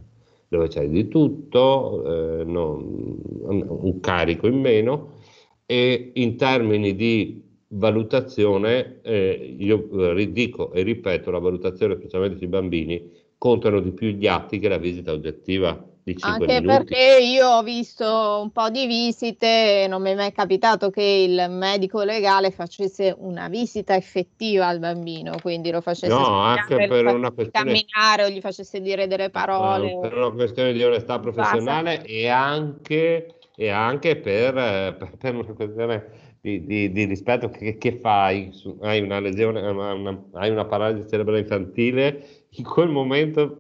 S2: dove c'è di tutto, eh, non, un carico in meno e in termini di valutazione, eh, io eh, ridico e ripeto, la valutazione specialmente sui bambini contano di più gli atti che la visita oggettiva di 5 Anche minuti. perché
S1: io ho visto un po' di visite e non mi è mai capitato che il medico legale facesse una visita effettiva al bambino, quindi lo facesse no, anche per una questione... camminare o gli facesse dire delle eh, parole. No, per
S2: una questione di onestà professionale e anche, e anche eh, per, per una questione... Di, di, di, rispetto che, che fai, hai una lesione, una, eh, una, hai una paralisi cerebrale infantile, in quel momento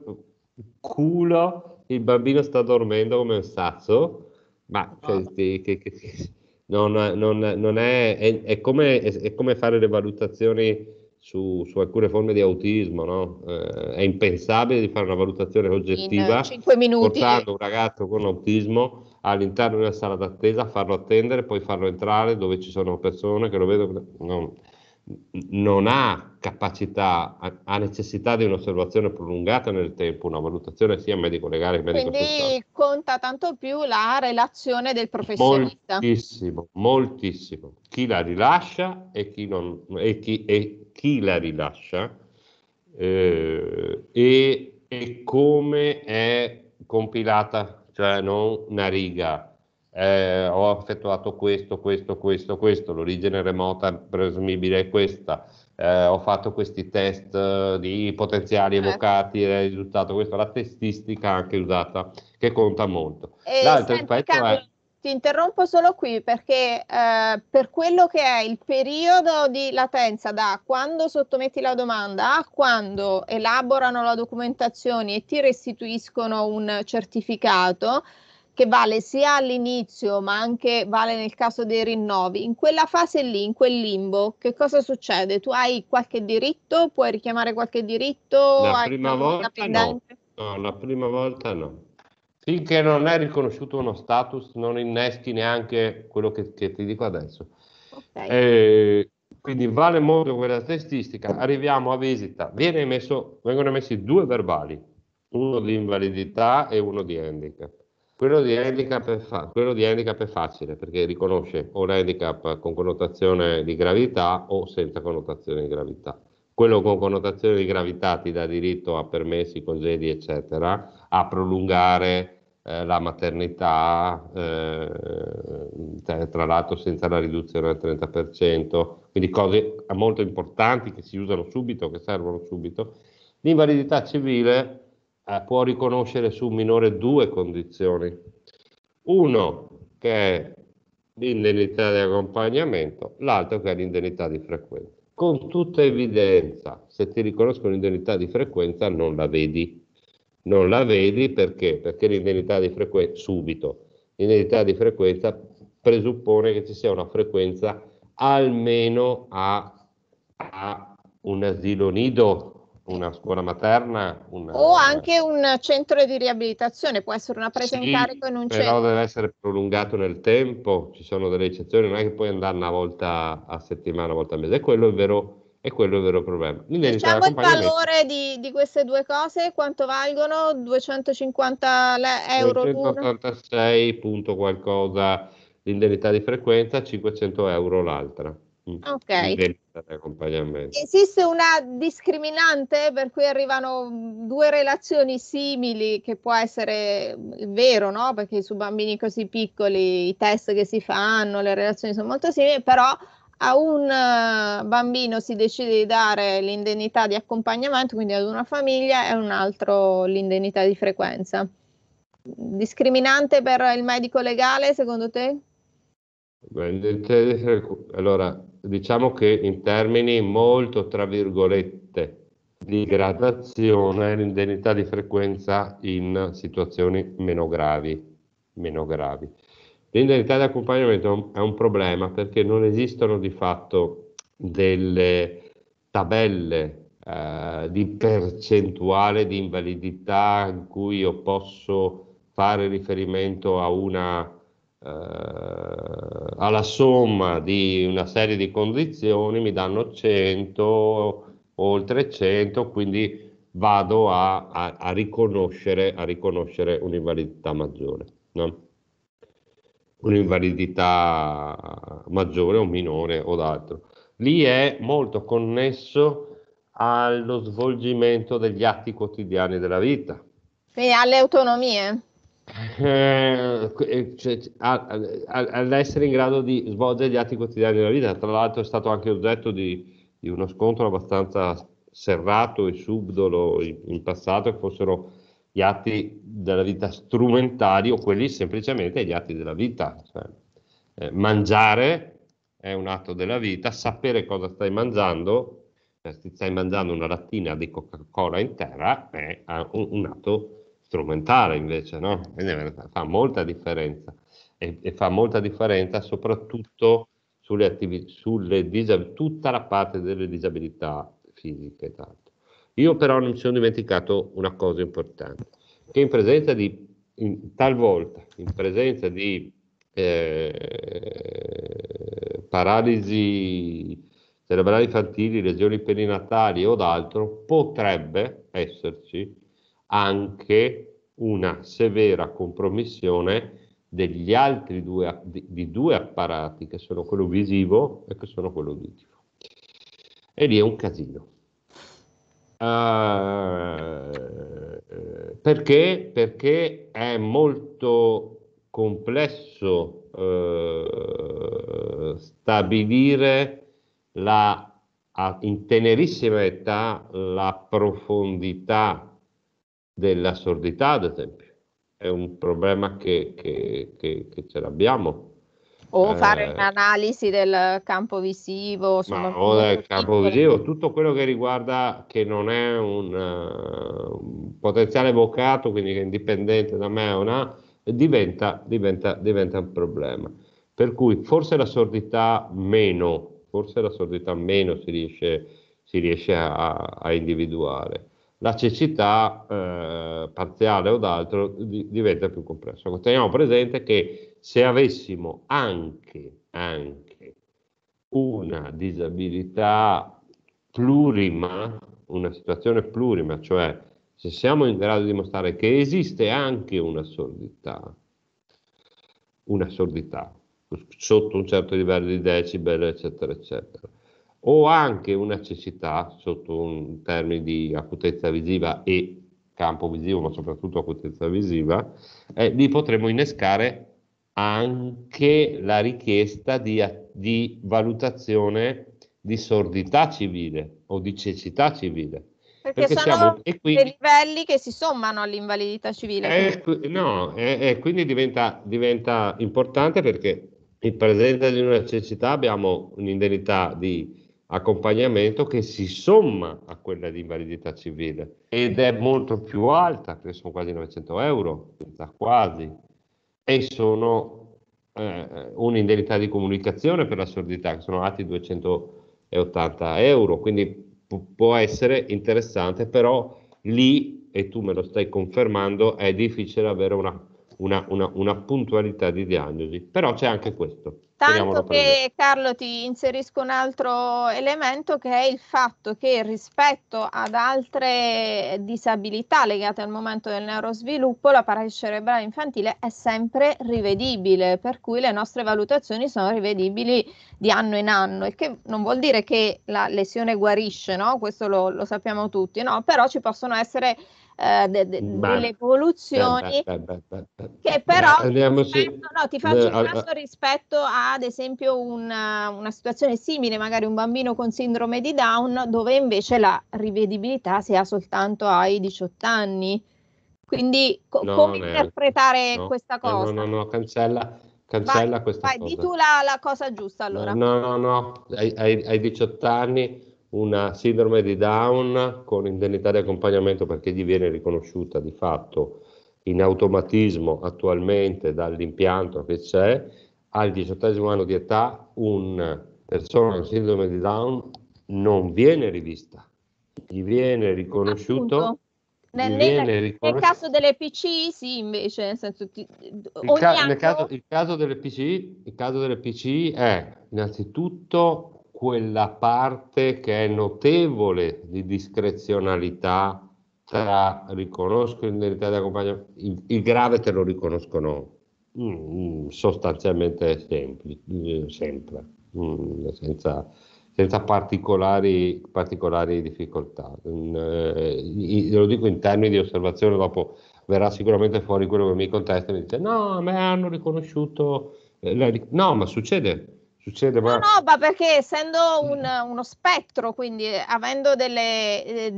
S2: culo il bambino sta dormendo come un sazzo, ma ah. che, che, che, non, non, non è, è, è, come, è, come, fare le valutazioni su, su alcune forme di autismo, no? eh, è impensabile di fare una valutazione oggettiva
S1: portando
S2: un ragazzo con autismo all'interno di una sala d'attesa, farlo attendere, poi farlo entrare dove ci sono persone che lo vedono. No non ha capacità, ha necessità di un'osservazione prolungata nel tempo, una valutazione sia medico-legale che medico-scientifica.
S1: Quindi conta tanto più la relazione del professionista.
S2: Moltissimo, moltissimo. Chi la rilascia e chi, non, e chi, e chi la rilascia eh, e, e come è compilata, cioè non una riga, eh, ho effettuato questo, questo, questo, questo, l'origine remota presumibile è questa, eh, ho fatto questi test eh, di potenziali eh. evocati, il risultato questo, la testistica anche usata che conta molto. E L'altro aspetto è...
S1: Ti interrompo solo qui perché eh, per quello che è il periodo di latenza da quando sottometti la domanda a quando elaborano la documentazione e ti restituiscono un certificato, che vale sia all'inizio ma anche vale nel caso dei rinnovi, in quella fase lì, in quel limbo, che cosa succede? Tu hai qualche diritto? Puoi richiamare qualche diritto?
S2: La prima volta no. no, la prima volta no. Finché non è riconosciuto uno status non inneschi neanche quello che, che ti dico adesso. Okay. Eh, quindi vale molto quella statistica. Arriviamo a visita, emesso, vengono emessi due verbali, uno di invalidità e uno di handicap quello di, fa- quello di, handicap è facile perché riconosce o l'handicap con connotazione di gravità o senza connotazione di gravità. Quello con connotazione di gravità ti dà diritto a permessi, congedi, eccetera, a prolungare eh, la maternità, eh, tra l'altro senza la riduzione del 30%, quindi cose molto importanti che si usano subito, che servono subito. L'invalidità civile eh, può riconoscere su minore due condizioni. Uno che è l'indennità di accompagnamento, l'altro che è l'indennità di frequenza. Con tutta evidenza, se ti riconosco l'indennità di frequenza non la vedi. Non la vedi perché? Perché l'indennità di frequenza, subito, l'indennità di frequenza presuppone che ci sia una frequenza almeno a, a un asilo nido una scuola materna. Una, o eh,
S1: anche un centro di riabilitazione, può essere una presa sì, in carico in un però centro.
S2: Però deve essere prolungato nel tempo, ci sono delle eccezioni, non è che puoi andare una volta a settimana, una volta a mese, e quello è vero. E quello il vero problema. Diciamo il valore
S1: di, di, queste due cose, quanto valgono? 250 euro
S2: 286 punto qualcosa l'indennità di frequenza, 500 euro l'altra. Mm. Ok.
S1: Esiste una discriminante per cui arrivano due relazioni simili, che può essere vero, no? Perché su bambini così piccoli i test che si fanno, le relazioni sono molto simili, però a un eh, bambino si decide di dare l'indennità di accompagnamento, quindi ad una famiglia, e a un altro l'indennità di frequenza. Discriminante per il medico legale, secondo te?
S2: Beh, allora, diciamo che in termini molto, tra virgolette, di gradazione l'indennità di frequenza in situazioni meno gravi. Meno gravi. L'indennità di accompagnamento è un problema perché non esistono di fatto delle tabelle eh, di percentuale di invalidità in cui io posso fare riferimento a una eh, alla somma di una serie di condizioni mi danno 100, oltre 100, quindi vado a, a, a, riconoscere, a riconoscere, un'invalidità maggiore. No? Un'invalidità maggiore o minore o d'altro. Lì è molto connesso allo svolgimento degli atti quotidiani della vita.
S1: Quindi alle autonomie.
S2: Eh, eh, cioè, a, in grado di svolgere gli atti quotidiani della vita. Tra l'altro è stato anche oggetto di, di uno scontro abbastanza serrato e subdolo in, in passato, che fossero gli atti della vita strumentali o quelli semplicemente gli atti della vita. Cioè, eh, mangiare è un atto della vita, sapere cosa stai mangiando, eh, se stai mangiando una lattina di Coca-Cola in terra, è eh, un, un atto strumentale invece, no? fa molta differenza e, e, fa molta differenza soprattutto sulle attività, sulle disab- tutta la parte delle disabilità fisiche. Tanto. Io però non mi sono dimenticato una cosa importante, che in presenza di, in, talvolta, in presenza di eh, paralisi cerebrali infantili, lesioni perinatali o d'altro, potrebbe esserci anche una severa compromissione degli altri due, di, di due apparati, che sono quello visivo e che sono quello uditivo. E lì è un casino. Uh, perché? Perché è molto complesso uh, stabilire la, a, in tenerissima età la profondità della sordità, ad esempio. È un problema che, che, che, che ce l'abbiamo. O eh, fare
S1: un'analisi del campo visivo. o del
S2: campo visivo, tutto quello che riguarda che non è un, uh, un potenziale evocato, quindi che è indipendente da me o no, diventa, diventa, diventa un problema. Per cui forse la sordità meno, forse la sordità meno si riesce, si riesce a, a individuare la cecità eh, parziale o d'altro di, diventa più complessa. Ecco, teniamo presente che se avessimo anche, anche una disabilità plurima, una situazione plurima, cioè se siamo in grado di dimostrare che esiste anche una sordità, una sordità sotto un certo livello di decibel, eccetera, eccetera o anche una cecità sotto un termine di acutezza visiva e campo visivo, ma soprattutto acutezza visiva, eh, lì potremo innescare anche la richiesta di, di valutazione di sordità civile o di cecità civile. Perché, perché, sono siamo, e quindi, dei
S1: livelli che si sommano all'invalidità civile. Eh,
S2: e, no, e, quindi diventa, diventa, importante perché in presenza di una cecità abbiamo un'indennità di accompagnamento che si somma a quella di invalidità civile ed è molto più alta, che sono quasi 900 euro, quasi, e sono eh, un'indennità di comunicazione per la sordità, che sono altri 280 euro, quindi può essere interessante, però lì, e tu me lo stai confermando, è difficile avere una una, una, una puntualità di diagnosi, però c'è anche questo. Tanto che
S1: Carlo ti inserisco un altro elemento che è il fatto che rispetto ad altre disabilità legate al momento del neurosviluppo la paralisi cerebrale infantile è sempre rivedibile, per cui le nostre valutazioni sono rivedibili di anno in anno, il che non vuol dire che la lesione guarisce, no? questo lo, lo sappiamo tutti, no? però ci possono essere eh, de, de, beh, delle evoluzioni
S3: che però eh,
S1: ti faccio un caso rispetto ad esempio una, eh, una, situazione simile, magari un bambino con sindrome di Down dove invece la rivedibilità si ha soltanto ai 18 anni. Quindi co- no, come interpretare no, questa cosa?
S3: No, no, no,
S2: cancella, cancella vai, questa vai, cosa. Vai, di tu
S1: la, la, cosa giusta allora.
S2: No, no, no, ai, ai, ai 18 anni una sindrome di Down con indennità di accompagnamento perché gli viene riconosciuta di fatto in automatismo attualmente dall'impianto che c'è, al diciottesimo anno di età una persona con sindrome di Down non viene rivista, gli viene riconosciuto. Appunto. Nel, nel, riconosci- nel, caso
S1: delle PCI sì, invece, nel senso, ti, il,
S2: ca- anno... caso, il, caso, delle PCI, il caso delle PCI è innanzitutto quella parte che è notevole di discrezionalità tra riconosco l'indennità di accompagnamento, il, il, grave te lo riconoscono mm, sostanzialmente sempli, mm, sempre, mm, senza, senza particolari, particolari difficoltà. Mm, eh, lo dico in termini di osservazione, dopo verrà sicuramente fuori quello che mi contesta e mi dice no, a me hanno riconosciuto... Eh, la, no, ma succede, Succede, ma... No,
S1: no, ma perché essendo un, uno spettro, quindi eh, avendo dei eh,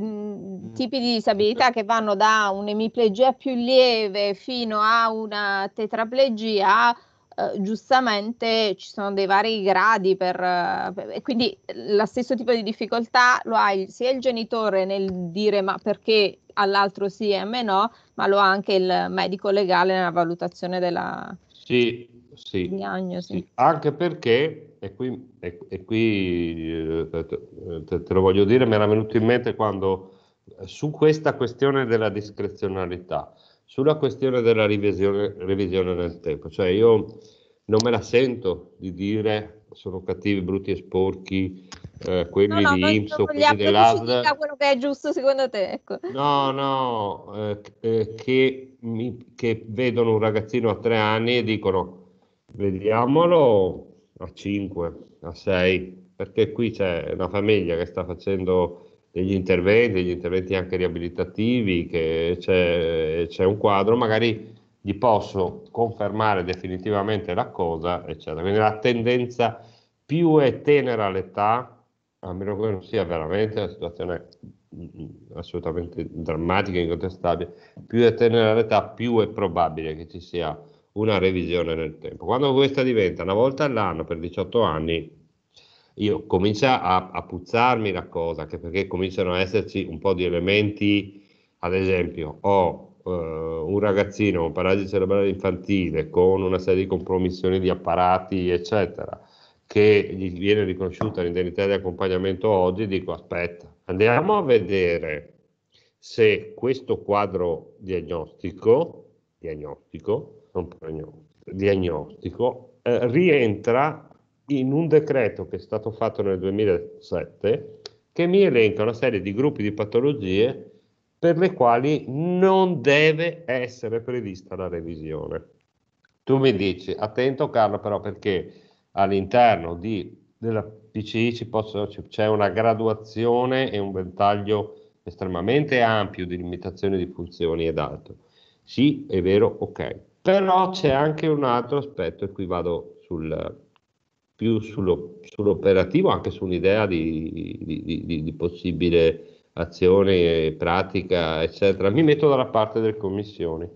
S1: tipi di disabilità che vanno da un'emiplegia più lieve fino a una tetraplegia, eh, giustamente ci sono dei vari gradi per, per eh, quindi lo stesso tipo di difficoltà lo ha il, sia il genitore nel dire ma perché all'altro sì e a me no, ma lo ha anche il medico legale nella valutazione della...
S2: Sì, sì,
S1: diagnosi. Sì.
S2: Anche perché, e qui, e, e qui eh, te, te, lo voglio dire, mi era venuto in mente quando eh, su questa questione della discrezionalità, sulla questione della revisione, revisione nel tempo, cioè io non me la sento di dire sono cattivi, brutti e sporchi, eh, quelli no, no, di IMSS o quelli dell'ASL.
S1: quello che è giusto secondo te, ecco. No,
S2: no, eh, eh, che, mi, che vedono un ragazzino a tre anni e dicono vediamolo a 5, a 6, perché qui c'è una famiglia che sta facendo degli interventi, degli interventi anche riabilitativi, che c'è, c'è un quadro, magari gli posso confermare definitivamente la cosa, eccetera. Quindi la tendenza più è tenera l'età, a meno che non sia veramente una situazione mm, assolutamente drammatica, incontestabile, più è tenera l'età, più è probabile che ci sia una revisione nel tempo. Quando questa diventa una volta all'anno per 18 anni, io comincia a, a puzzarmi la cosa, anche perché cominciano a esserci un po' di elementi, ad esempio, ho eh, un ragazzino con paralisi cerebrale infantile, con una serie di compromissioni di apparati, eccetera, che gli viene riconosciuta l'indennità di accompagnamento oggi, dico aspetta, andiamo a vedere se questo quadro diagnostico, diagnostico non diagnostico, eh, rientra in un decreto che è stato fatto nel 2007 che mi elenca una serie di gruppi di patologie per le quali non deve essere prevista la revisione. Tu mi dici, attento Carlo però perché all'interno di, della PCI ci possono, c'è una graduazione e un ventaglio estremamente ampio di limitazioni di funzioni ed altro. Sì, è vero, ok. Però c'è anche un altro aspetto, e qui vado sul, più sullo, sull'operativo, anche su un'idea di, di, di, di possibile azione, pratica, eccetera. Mi metto dalla parte delle commissioni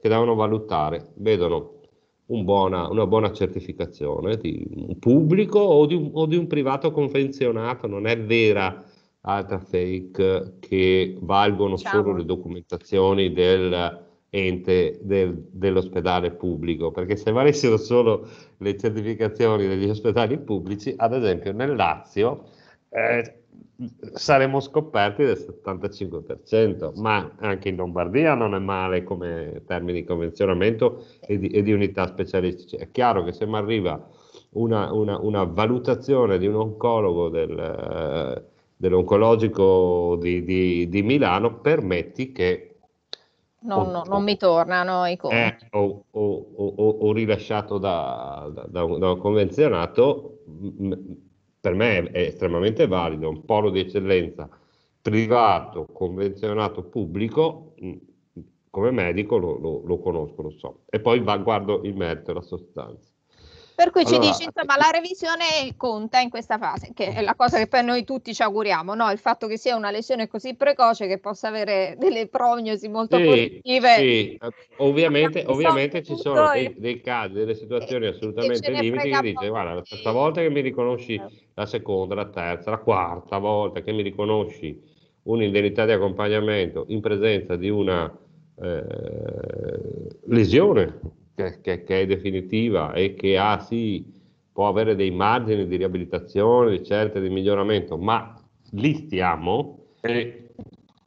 S2: che devono valutare, vedono un buona, una buona certificazione di un pubblico o di un, o di un privato convenzionato, non è vera altra fake che valgono Ciao. solo le documentazioni del ente del, dell'ospedale pubblico, perché se valessero solo le certificazioni degli ospedali pubblici, ad esempio nel Lazio eh, saremmo scoperti del 75%, ma anche in Lombardia non è male come termini di convenzionamento e di, e di unità specialistiche. È chiaro che se mi arriva una, una, una, valutazione di un oncologo del, eh, dell'oncologico di, di, di Milano, permetti che
S1: non, o, non mi tornano i eh, conti. Eh,
S2: o, o, o, rilasciato da, da, da, un, da, un, convenzionato, per me è estremamente valido, un polo di eccellenza privato, convenzionato pubblico, come medico lo, lo, lo conosco, lo so. E poi va, guardo il merito e la sostanza.
S1: Per cui allora, ci dici, insomma, la revisione conta in questa fase, che è la cosa che per noi tutti ci auguriamo, no? il fatto che sia una lesione così precoce che possa avere delle prognosi molto sì, positive. Sì.
S2: Ovviamente, ovviamente ci sono dei, dei, casi, delle situazioni assolutamente limiti che dice, guarda, stavolta che mi riconosci eh. la seconda, la terza, la quarta volta che mi riconosci un'indennità di accompagnamento in presenza di una eh, lesione che, che, che, è definitiva e che ha ah, sì, può avere dei margini di riabilitazione, di certe, di miglioramento, ma lì stiamo e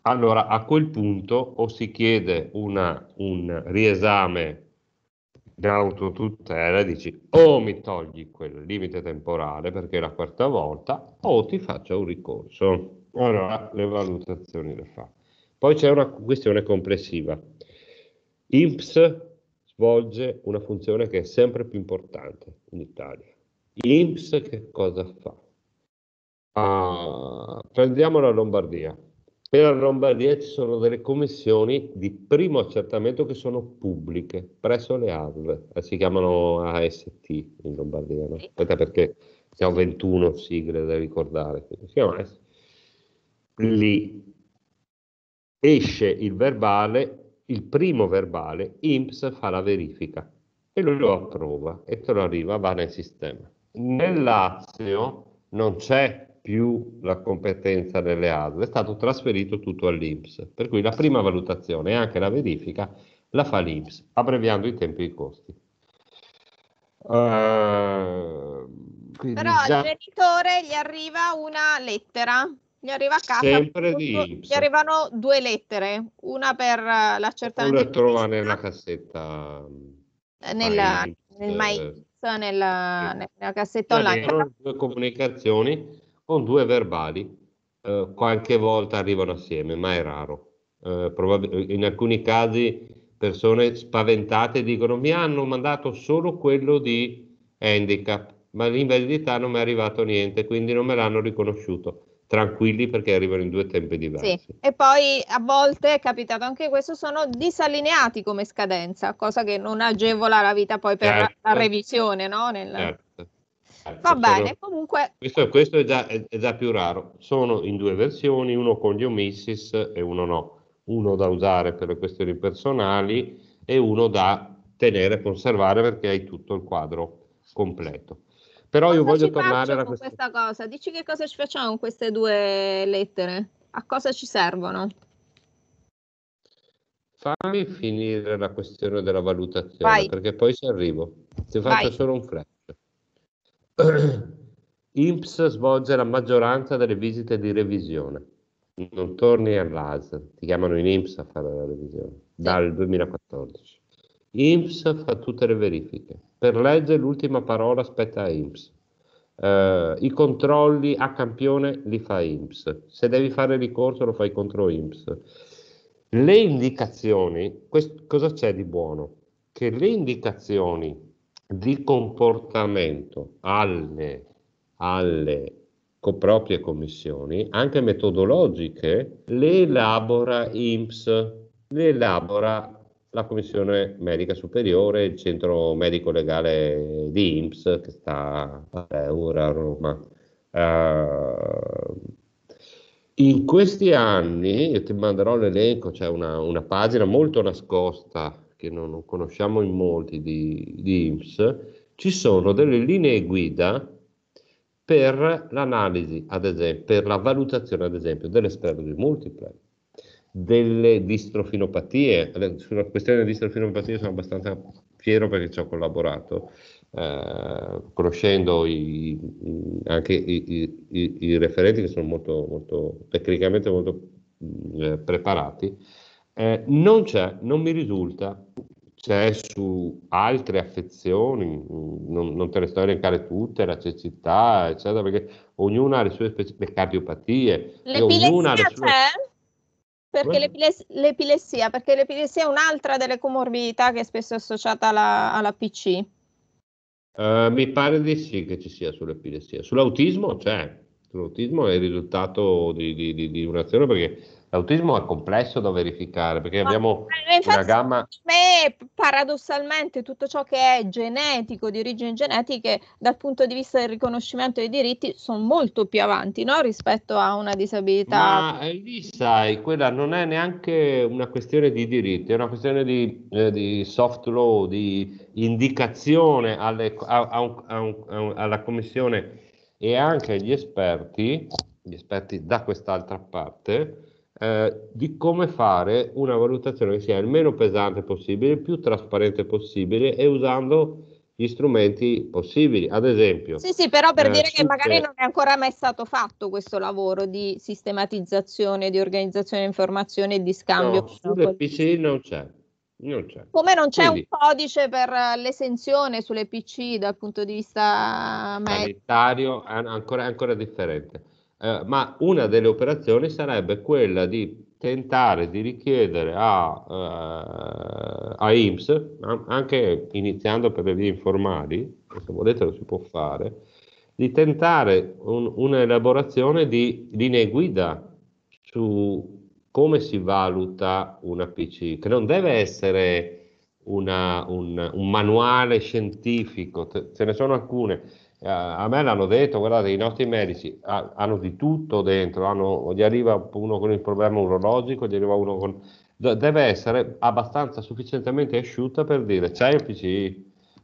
S2: allora a quel punto o si chiede una, un riesame dell'autotutela e dici o mi togli quel limite temporale perché è la quarta volta o ti faccio un ricorso. Allora le valutazioni le fa. Poi c'è una questione complessiva. IMSS svolge una funzione che è sempre più importante in Italia. INPS che cosa fa? Ah, prendiamo la Lombardia. Per la Lombardia ci sono delle commissioni di primo accertamento che sono pubbliche presso le ASL, eh, si chiamano AST in Lombardia, no? Aspetta perché siamo 21 sigle da ricordare. Lì esce il verbale il primo verbale, IMSS fa la verifica e lui lo approva e te lo arriva, va nel sistema. Nel Lazio non c'è più la competenza delle ASL, è stato trasferito tutto all'IMSS, per cui la prima valutazione e anche la verifica la fa l'IMSS, abbreviando i tempi e i costi. Uh, Però già... al
S1: genitore gli arriva una lettera mi arriva a casa. Sempre
S2: di Ips. Mi
S1: arrivano due lettere, una per eh, l'accertamento. Una trova
S2: nella cassetta. Eh, nella, My nel MyX,
S1: nella, sì. nella cassetta sì, online.
S2: Due comunicazioni con due verbali. Eh, qualche volta arrivano assieme, ma è raro. Eh, probab- in alcuni casi persone spaventate dicono mi hanno mandato solo quello di handicap, ma l'invalidità non mi è arrivato niente, quindi non me l'hanno riconosciuto tranquilli perché arrivano in due tempi diversi.
S1: Sì. E poi a volte è capitato anche questo, sono disallineati come scadenza, cosa che non agevola la vita poi per certo. la, revisione. No? Nel...
S2: Certo. Certo. Va bene, comunque... Questo, questo è, già, è, già, più raro, sono in due versioni, uno con gli omissis e uno no, uno da usare per le questioni personali e uno da tenere e conservare perché hai tutto il quadro completo. Però io voglio tornare a questa...
S1: questa cosa. Dici che cosa ci facciamo con queste due lettere? A cosa ci servono?
S2: Fammi mm. finire la questione della valutazione, Vai. perché poi ci arrivo. Ti faccio Vai. solo un flash. [CLEARS THROAT] INPS svolge la maggioranza delle visite di revisione. Non torni all'AS, ti chiamano in IMSS a fare la revisione, sì. dal 2014. IMSS fa tutte le verifiche. Per legge l'ultima parola spetta a IMSS. Uh, eh, I controlli a campione li fa IMSS. Se devi fare ricorso lo fai contro IMSS. Le indicazioni, quest- cosa c'è di buono? Che le indicazioni di comportamento alle, alle co- proprie commissioni, anche metodologiche, le elabora IMSS, le elabora la Commissione Medica Superiore, il Centro Medico Legale di IMSS che sta a eh, Eura, a Roma. Uh, in questi anni, io ti manderò l'elenco, c'è una, una pagina molto nascosta che non, non conosciamo in molti di, di IMSS, ci sono delle linee guida per l'analisi, ad esempio, per la valutazione, ad esempio, delle sclerosi multiple delle distrofinopatie. Sulla questione delle distrofinopatie sono abbastanza fiero perché ci ho collaborato, eh, conoscendo i, anche i, i, i, referenti che sono molto, molto tecnicamente molto mm, eh, preparati. Eh, non c'è, non mi risulta, c'è su altre affezioni, mm, non, non te le sto a elencare tutte, la cecità, eccetera, perché ognuna ha le sue specie, le cardiopatie. L'epilessia le sue... c'è?
S1: Perché l'epiles- l'epilessia? Perché l'epilessia è un'altra delle comorbidità che è spesso associata alla, alla PC.
S2: Uh, eh, mi pare di sì che ci sia sull'epilessia. Sull'autismo c'è, cioè, sull'autismo è il risultato di, di, di, di un'azione perché L'autismo è complesso da verificare perché abbiamo una gamma.
S1: Me, paradossalmente, tutto ciò che è genetico, di origine genetica, dal punto di vista del riconoscimento dei diritti, sono molto più avanti no? rispetto a una disabilità. Ma
S2: eh, lì sai, quella non è neanche una questione di diritti, è una questione di, eh, di soft law, di indicazione alle, a, a un, alla commissione e anche agli esperti, gli esperti da quest'altra parte eh, di come fare una valutazione che sia il meno pesante possibile, il più trasparente possibile e usando gli strumenti possibili, ad esempio. Sì, sì, però per eh, dire che magari non
S1: è ancora mai stato fatto questo lavoro di sistematizzazione, di organizzazione di informazioni e di scambio. No, sulle PC
S2: non c'è. Non c'è. Come non c'è Quindi, un
S1: codice per l'esenzione sulle PC dal punto di vista
S2: sanitario, è ancora, è ancora differente eh, ma una delle operazioni sarebbe quella di tentare di richiedere a, eh, a IMSS, anche iniziando per le vie informali, se volete lo si può fare, di tentare un, un'elaborazione di linee guida su come si valuta una PC, che non deve essere una, un, un manuale scientifico, ce ne sono alcune, eh, a me l'hanno detto, guardate, i nostri medici hanno di tutto dentro, hanno, gli arriva uno con il problema urologico, gli arriva uno con... deve essere abbastanza sufficientemente asciutta per dire c'è il PC,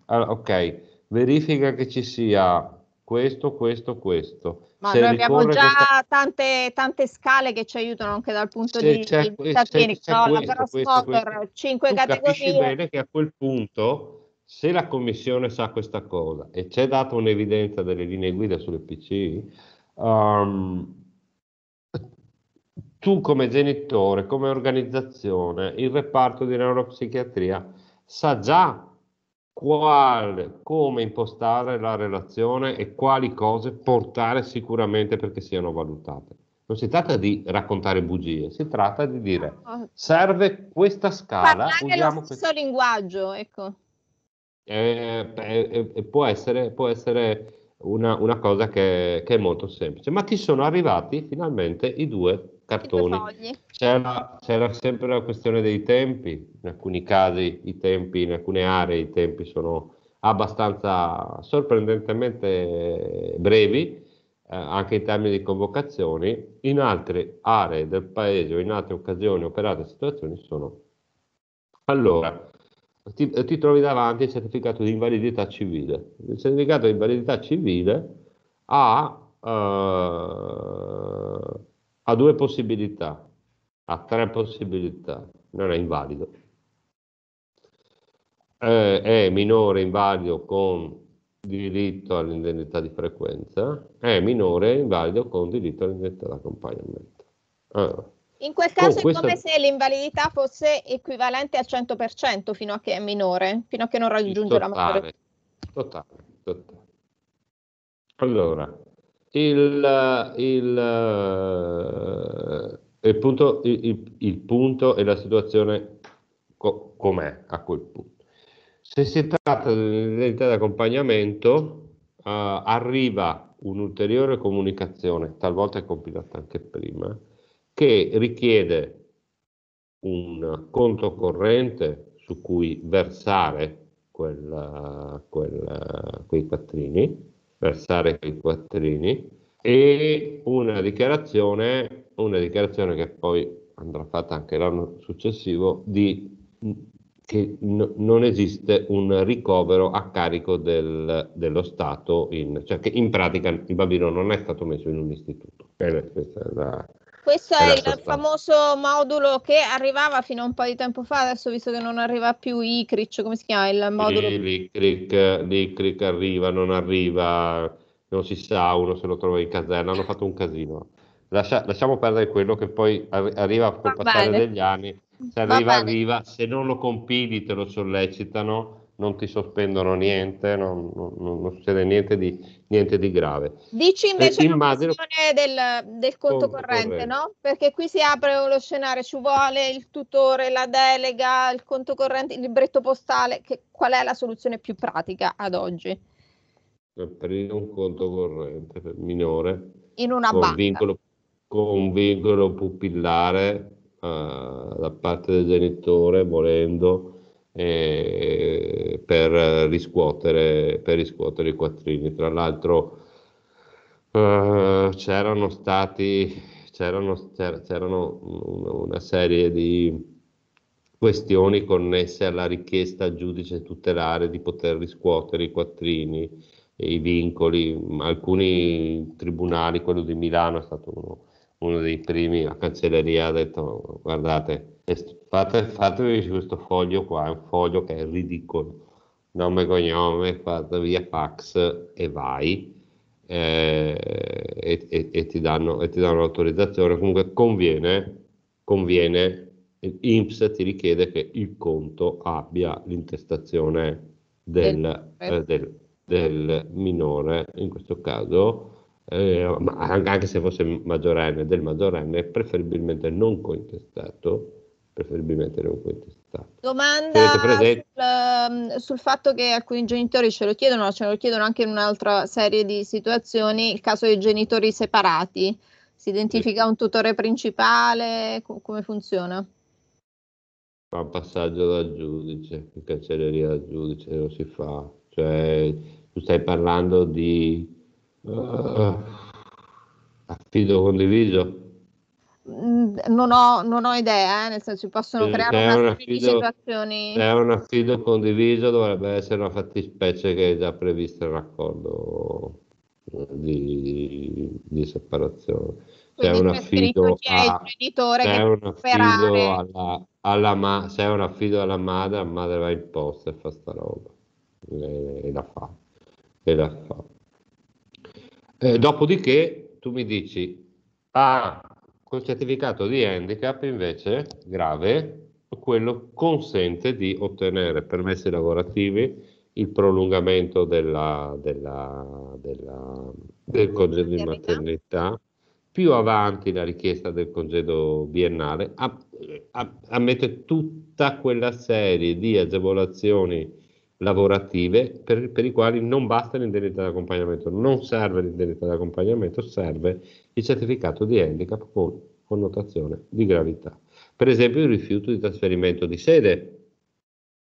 S2: allora, ok, verifica che ci sia questo, questo, questo. Ma se noi abbiamo già questa...
S1: tante, tante, scale che ci aiutano anche dal punto se di vista clinico, no, questo, la questo, 5 tu categorie. Capisci bene
S2: che a quel punto se la Commissione sa questa cosa e c'è data un'evidenza delle linee guida sulle PCI, um, ehm, tu come genitore, come organizzazione, il reparto di neuropsichiatria sa già qual, come impostare la relazione e quali cose portare sicuramente perché siano valutate. Non si tratta di raccontare bugie, si tratta di dire serve questa scala. Parla anche lo stesso questa...
S1: linguaggio, ecco.
S2: Eh eh, eh, eh, può essere, può essere una, una cosa che, che, è molto semplice. Ma ti sono arrivati finalmente i due cartoni. Due
S3: c'era,
S2: c'era, sempre la questione dei tempi, in alcuni casi i tempi, in alcune aree i tempi sono abbastanza sorprendentemente brevi, eh, anche in termini di convocazioni, in altre aree del paese o in altre occasioni altre situazioni sono... Allora, ti, eh, ti, trovi davanti il certificato di invalidità civile. Il certificato di invalidità civile ha, eh, ha due possibilità, ha tre possibilità, non è invalido. Eh, è minore invalido con diritto all'indennità di frequenza, è minore invalido con diritto all'indennità di accompagnamento. Allora
S1: in quel caso oh, questo... è come se l'invalidità fosse equivalente al 100% fino a che è minore, fino a che non raggiunge totale, la maggiore.
S2: Totale, totale. Allora, il, il, eh, il, punto, il, punto, è la situazione co- com'è a quel punto. Se si tratta dell'identità di accompagnamento, eh, arriva un'ulteriore comunicazione, talvolta è compilata anche prima, che richiede un conto corrente su cui versare quella, quella, quei quattrini, versare quei quattrini e una dichiarazione, una dichiarazione che poi andrà fatta anche l'anno successivo di che non esiste un ricovero a carico del, dello Stato, in, cioè che in pratica il bambino non è stato messo in un istituto. Questa è la,
S1: questo è, è il famoso modulo che arrivava fino a un po' di tempo fa, adesso visto che non arriva più Icric, come si chiama il modulo? Sì,
S2: l'Icric, l'Icric arriva, non arriva, non si sa, uno se lo trova in caserma, hanno fatto un casino. Lascia, lasciamo perdere quello che poi arriva col Va passare degli anni, se arriva, arriva, se non lo compili te lo sollecitano, non ti sospendono niente, non, non, non succede niente di, niente di, grave.
S1: Dici eh, invece eh, immagino... del, del conto, conto corrente, corrente, no? Perché qui si apre lo scenario, ci vuole il tutore, la delega, il conto corrente, il libretto postale, che, qual è la soluzione più pratica ad oggi?
S2: Aprire eh, un conto corrente per minore
S1: in una con banca. Vincolo,
S2: con un vincolo pupillare eh, da parte del genitore, volendo eh, per, riscuotere, per riscuotere i quattrini. Tra l'altro eh, c'erano stati, c'erano, c'erano una serie di questioni connesse alla richiesta al giudice tutelare di poter riscuotere i quattrini, e i vincoli, alcuni tribunali, quello di Milano è stato uno, uno dei primi, la cancelleria ha detto guardate, Fate, fatevi questo foglio qua, è un foglio che è ridicolo. Nome, e cognome, fate via fax e vai. Eh, e, e, e, ti danno, e ti danno l'autorizzazione. Comunque conviene, conviene, INPS ti richiede che il conto abbia l'intestazione del, eh, del, del minore, in questo caso, eh, ma anche se fosse maggiorenne, del maggiorenne, preferibilmente non cointestato, preferibilmente non contestato.
S1: Domanda presente... sul, ehm, sul, fatto che alcuni genitori ce lo chiedono, ce lo chiedono anche in un'altra serie di situazioni, il caso dei genitori separati, si identifica sì. un tutore principale, co- come funziona?
S2: Fa un passaggio dal giudice, in cancelleria dal giudice lo si fa, cioè tu stai parlando di uh, affido condiviso?
S1: Mhmm, non ho, non ho idea, eh, nel senso possono
S2: creare una serie di situazioni. È un affido condiviso, dovrebbe essere una fattispecie che è già prevista nell'accordo eh, di, di separazione. Se è un affido alla, alla ma, c'è un affido alla madre, la madre va in posta e fa sta roba e, e la fa. E la fa. Eh, dopodiché tu mi dici, ah, con certificato di handicap invece grave, quello consente di ottenere permessi lavorativi, il prolungamento della, della, della,
S3: del congedo di
S2: maternità, più avanti la richiesta del congedo biennale, ammette tutta quella serie di agevolazioni lavorative per, per i quali non basta l'indennità d'accompagnamento, non serve l'indennità d'accompagnamento, serve il certificato di handicap con connotazione di gravità. Per esempio il rifiuto di trasferimento di sede.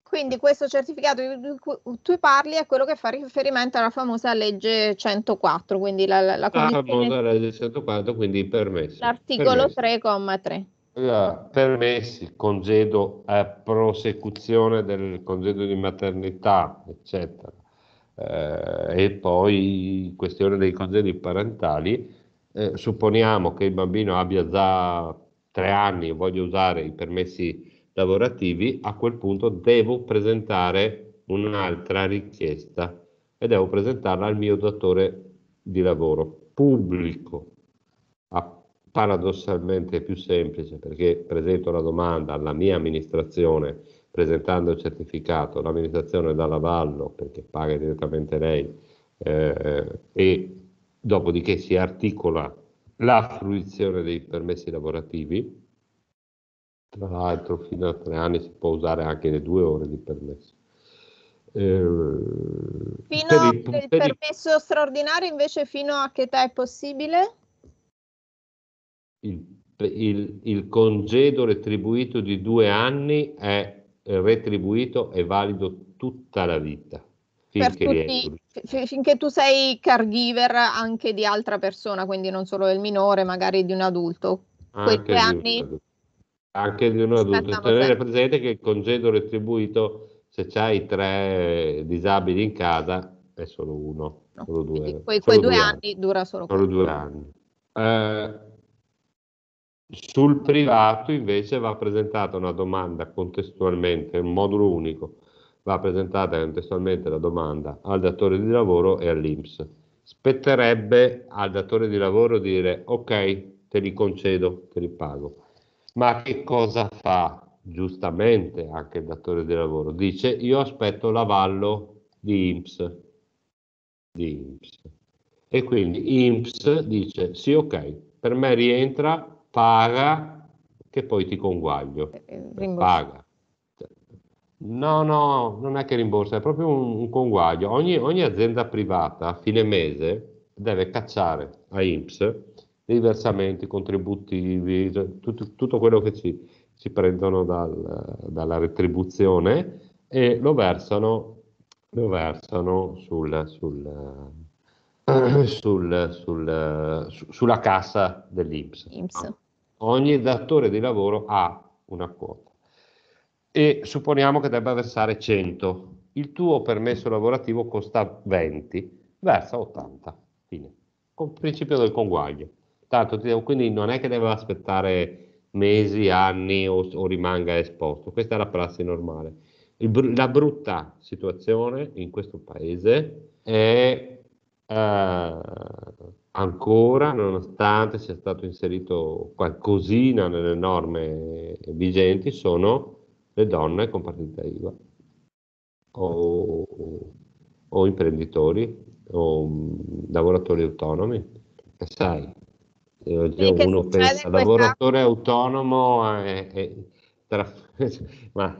S1: Quindi questo certificato di cui tu parli è quello che fa riferimento alla famosa legge 104, quindi la, la, la famosa
S2: legge 104, quindi i permessi.
S1: L'articolo 3,3.
S2: La, permessi, congedo a eh, prosecuzione del congedo di maternità, eccetera. Eh, e poi questione dei congedi parentali eh, supponiamo che il bambino abbia già tre anni e voglia usare i permessi lavorativi, a quel punto devo presentare un'altra richiesta e devo presentarla al mio datore di lavoro pubblico. Ah, paradossalmente è più semplice perché presento la domanda alla mia amministrazione presentando il certificato, l'amministrazione dà l'avallo perché paga direttamente lei eh, e dopodiché si articola la fruizione dei permessi lavorativi, tra l'altro fino a tre anni si può usare anche le due ore di permesso. Eh, fino per il, per il permesso
S1: straordinario invece fino a che età è possibile?
S2: Il, il, il congedo retribuito di due anni è retribuito e valido tutta la vita. Per tutti,
S1: finché tu sei caregiver anche di altra persona, quindi non solo del minore, magari di un adulto.
S2: Anche Quei anni... Anche di un adulto. Tenere cioè, presente che il congedo retribuito, se hai tre disabili in casa, è solo uno. No. Solo due, quei, solo due, due anni,
S1: anni, dura solo, solo due
S2: anni. Eh, sul privato invece va presentata una domanda contestualmente, un modulo unico va presentata contestualmente la domanda al datore di lavoro e all'INPS. Spetterebbe al datore di lavoro dire ok, te li concedo, te li pago. Ma che cosa fa? Giustamente anche il datore di lavoro dice io aspetto l'avallo di INPS. Di INPS. E quindi INPS dice sì ok, per me rientra, paga, che poi ti conguaglio. Eh, eh, rimborso. Paga No, no, non è che rimborsa, è proprio un, un conguaglio. Ogni, ogni, azienda privata a fine mese deve cacciare a INPS dei versamenti contributivi, cioè, tutto, tutto quello che ci, ci prendono dal, dalla retribuzione e lo versano, lo versano sul, sul, eh, sul, sulla cassa dell'INPS. INPS. Ogni datore di lavoro ha una quota e supponiamo che debba versare 100, il tuo permesso lavorativo costa 20, versa 80, fine, con il principio del conguaglio. Tanto, quindi non è che deve aspettare mesi, anni o, o rimanga esposto, questa è la prassi normale. Il, la brutta situazione in questo paese è eh, ancora, nonostante sia stato inserito qualcosina nelle norme vigenti, sono le donne con partita IVA o, o imprenditori o mm, lavoratori autonomi. E sai, eh, uno pensa, lavoratore autonomo è, è tra... [LAUGHS] ma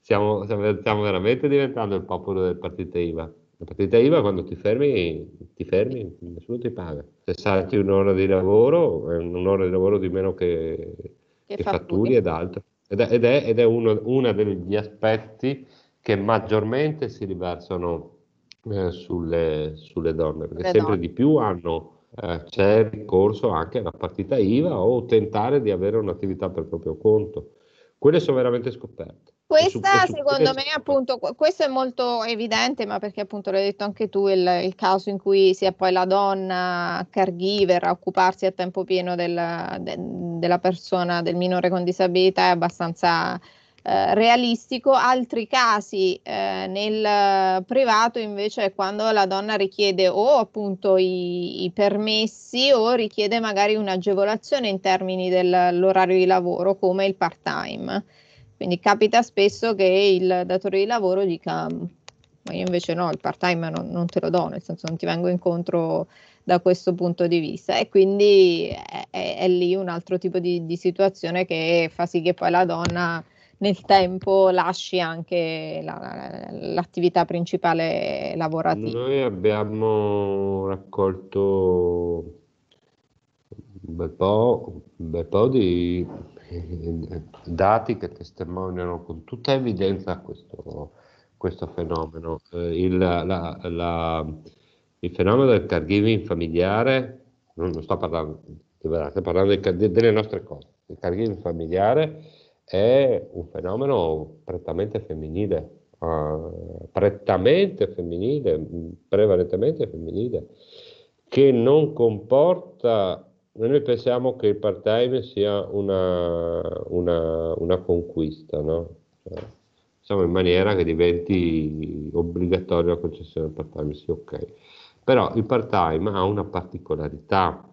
S2: stiamo, stiamo, veramente diventando il popolo del partita IVA. La partita IVA quando ti fermi, ti fermi, nessuno ti paga. Se salti un'ora di lavoro, è un'ora di lavoro di meno che, che, che fatturi ed altro. Ed è, ed è, ed è uno, uno, degli aspetti che maggiormente si riversano eh, sulle, sulle, donne, perché Le sempre donne. di più hanno eh, c'è ricorso anche alla partita IVA o tentare di avere un'attività per proprio conto. Quelle sono veramente scoperte questa su, secondo questo. me
S1: appunto, questo è molto evidente, ma perché appunto l'hai detto anche tu, il, il, caso in cui sia poi la donna caregiver a occuparsi a tempo pieno del, de, della persona, del minore con disabilità è abbastanza eh, realistico, altri casi eh, nel privato invece è quando la donna richiede o appunto i, i permessi o richiede magari un'agevolazione in termini dell'orario di lavoro come il part time. Quindi capita spesso che il datore di lavoro dica mm, ma io invece no, il part time non, non, te lo do, nel senso non ti vengo incontro da questo punto di vista e quindi è, è, è lì un altro tipo di, di, situazione che fa sì che poi la donna nel tempo lasci anche la, l'attività principale lavorativa.
S2: Noi abbiamo raccolto un bel po', un bel po di eh, dati che testimoniano con tutta evidenza questo, questo fenomeno. Eh, il, la, la, il, fenomeno del caregiving familiare, non sto parlando di Verano, sto parlando di, delle nostre cose, il caregiving familiare è un fenomeno prettamente femminile, uh, prettamente femminile, prevalentemente femminile, che non comporta noi pensiamo che il part time sia una, una, una conquista, no? Cioè, diciamo in maniera che diventi obbligatorio la concessione del part time, sì, ok. Però il part time ha una particolarità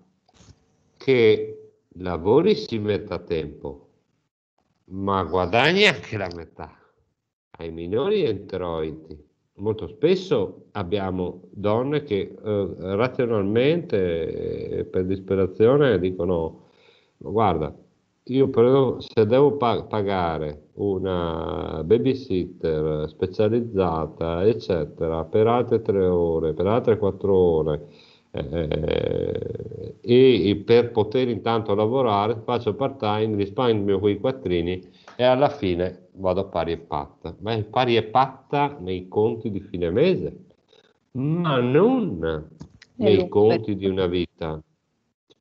S2: che lavori sì metà tempo, ma guadagni anche la metà hai minori introiti molto spesso abbiamo donne che eh, razionalmente, eh, per disperazione, dicono guarda, io però se devo pa- pagare una babysitter specializzata, eccetera, per altre tre ore, per altre quattro ore, eh, e per poter intanto lavorare faccio part time, risparmio quei quattrini e alla fine vado pari e patta, ma è pari e patta nei conti di fine mese, ma non eh,
S3: nei conti
S2: di una vita,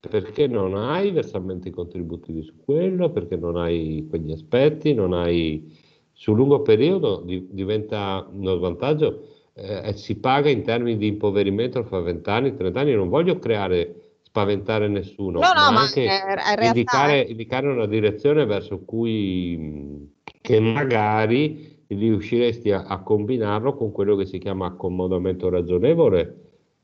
S2: perché non hai versamenti contributivi su quello, perché non hai quegli aspetti, non hai sul lungo periodo di, diventa uno svantaggio, eh, si paga in termini di impoverimento fra 20 anni, 30 anni, non voglio creare spaventare nessuno, no, no, ma, anche ma eh, indicare, indicare, una direzione verso cui che magari riusciresti a, a, combinarlo con quello che si chiama accomodamento ragionevole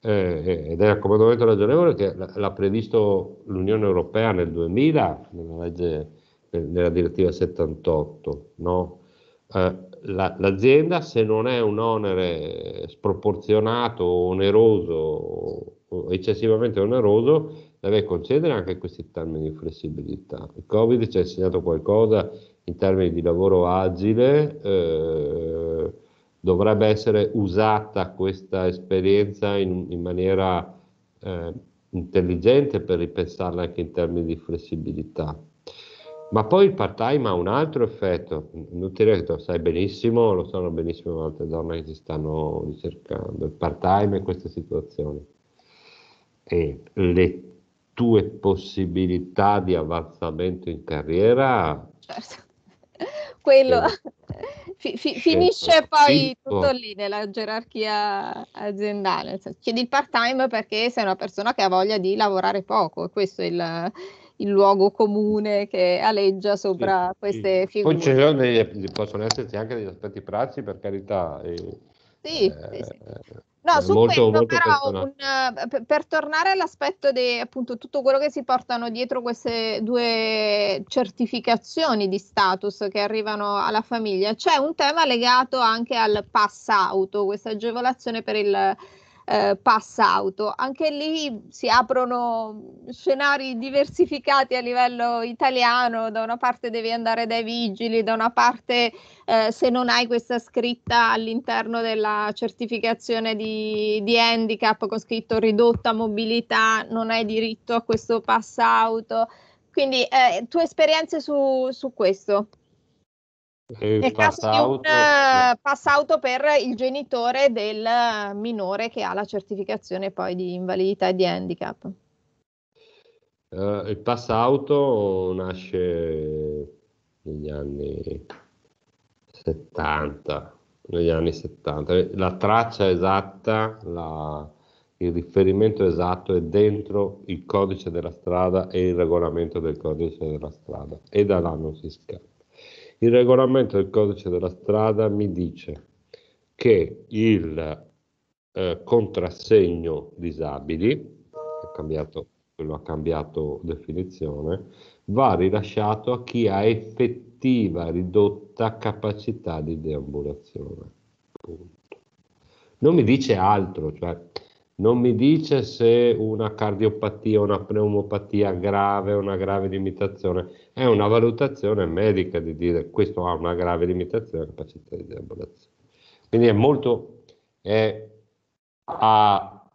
S2: eh, eh ed è accomodamento ragionevole che l'ha previsto l'Unione Europea nel 2000 nella, legge, nella direttiva 78 no? eh, la, l'azienda se non è un onere sproporzionato oneroso eccessivamente oneroso deve concedere anche questi termini di flessibilità. Il Covid ci ha insegnato qualcosa in termini di lavoro agile, eh, dovrebbe essere usata questa esperienza in, in maniera eh, intelligente per ripensarla anche in termini di flessibilità. Ma poi il part time ha un altro effetto, inutile che lo sai benissimo, lo sanno benissimo altre donne che si stanno ricercando, il part time in queste situazioni e le tue possibilità di avanzamento in carriera.
S3: Certo. [LAUGHS] Quello
S1: [LAUGHS] fi- fi- finisce poi tutto lì nella gerarchia aziendale. Cioè, chiedi il part time perché sei una persona che ha voglia di lavorare poco e questo è il, il luogo comune che aleggia sopra sì, queste sì. figure. Poi ci
S3: sono degli,
S2: possono esserci anche degli aspetti pratici, per carità. E,
S1: sì, eh, sì, sì. Eh, No, cioè, su molto, questo molto però un, eh, per tornare all'aspetto di appunto tutto quello che si portano dietro queste due certificazioni di status che arrivano alla famiglia, c'è un tema legato anche al pass auto, questa agevolazione per il eh, pass auto. Anche lì si aprono scenari diversificati a livello italiano, da una parte devi andare dai vigili, da una parte eh, se non hai questa scritta all'interno della certificazione di, di handicap con scritto ridotta mobilità, non hai diritto a questo pass auto. Quindi eh, tue esperienze su, su questo?
S3: Eh, Nel pass caso di un uh,
S1: eh, pass auto per il genitore del minore che ha la certificazione poi di invalidità e di handicap.
S3: Uh,
S2: eh, il pass auto nasce negli anni 70, negli anni 70. La traccia esatta, la, il riferimento esatto è dentro il codice della strada e il regolamento del codice della strada e da là non si scappa. Il regolamento del codice della strada mi dice che il eh, contrassegno disabili, cambiato, quello ha cambiato definizione, va rilasciato a chi ha effettiva ridotta capacità di deambulazione. Punto. Non mi dice altro, cioè non mi dice se una cardiopatia, una pneumopatia grave, una grave limitazione, è una valutazione medica di dire questo ha una grave limitazione della capacità di elaborazione. Quindi è molto, è, ha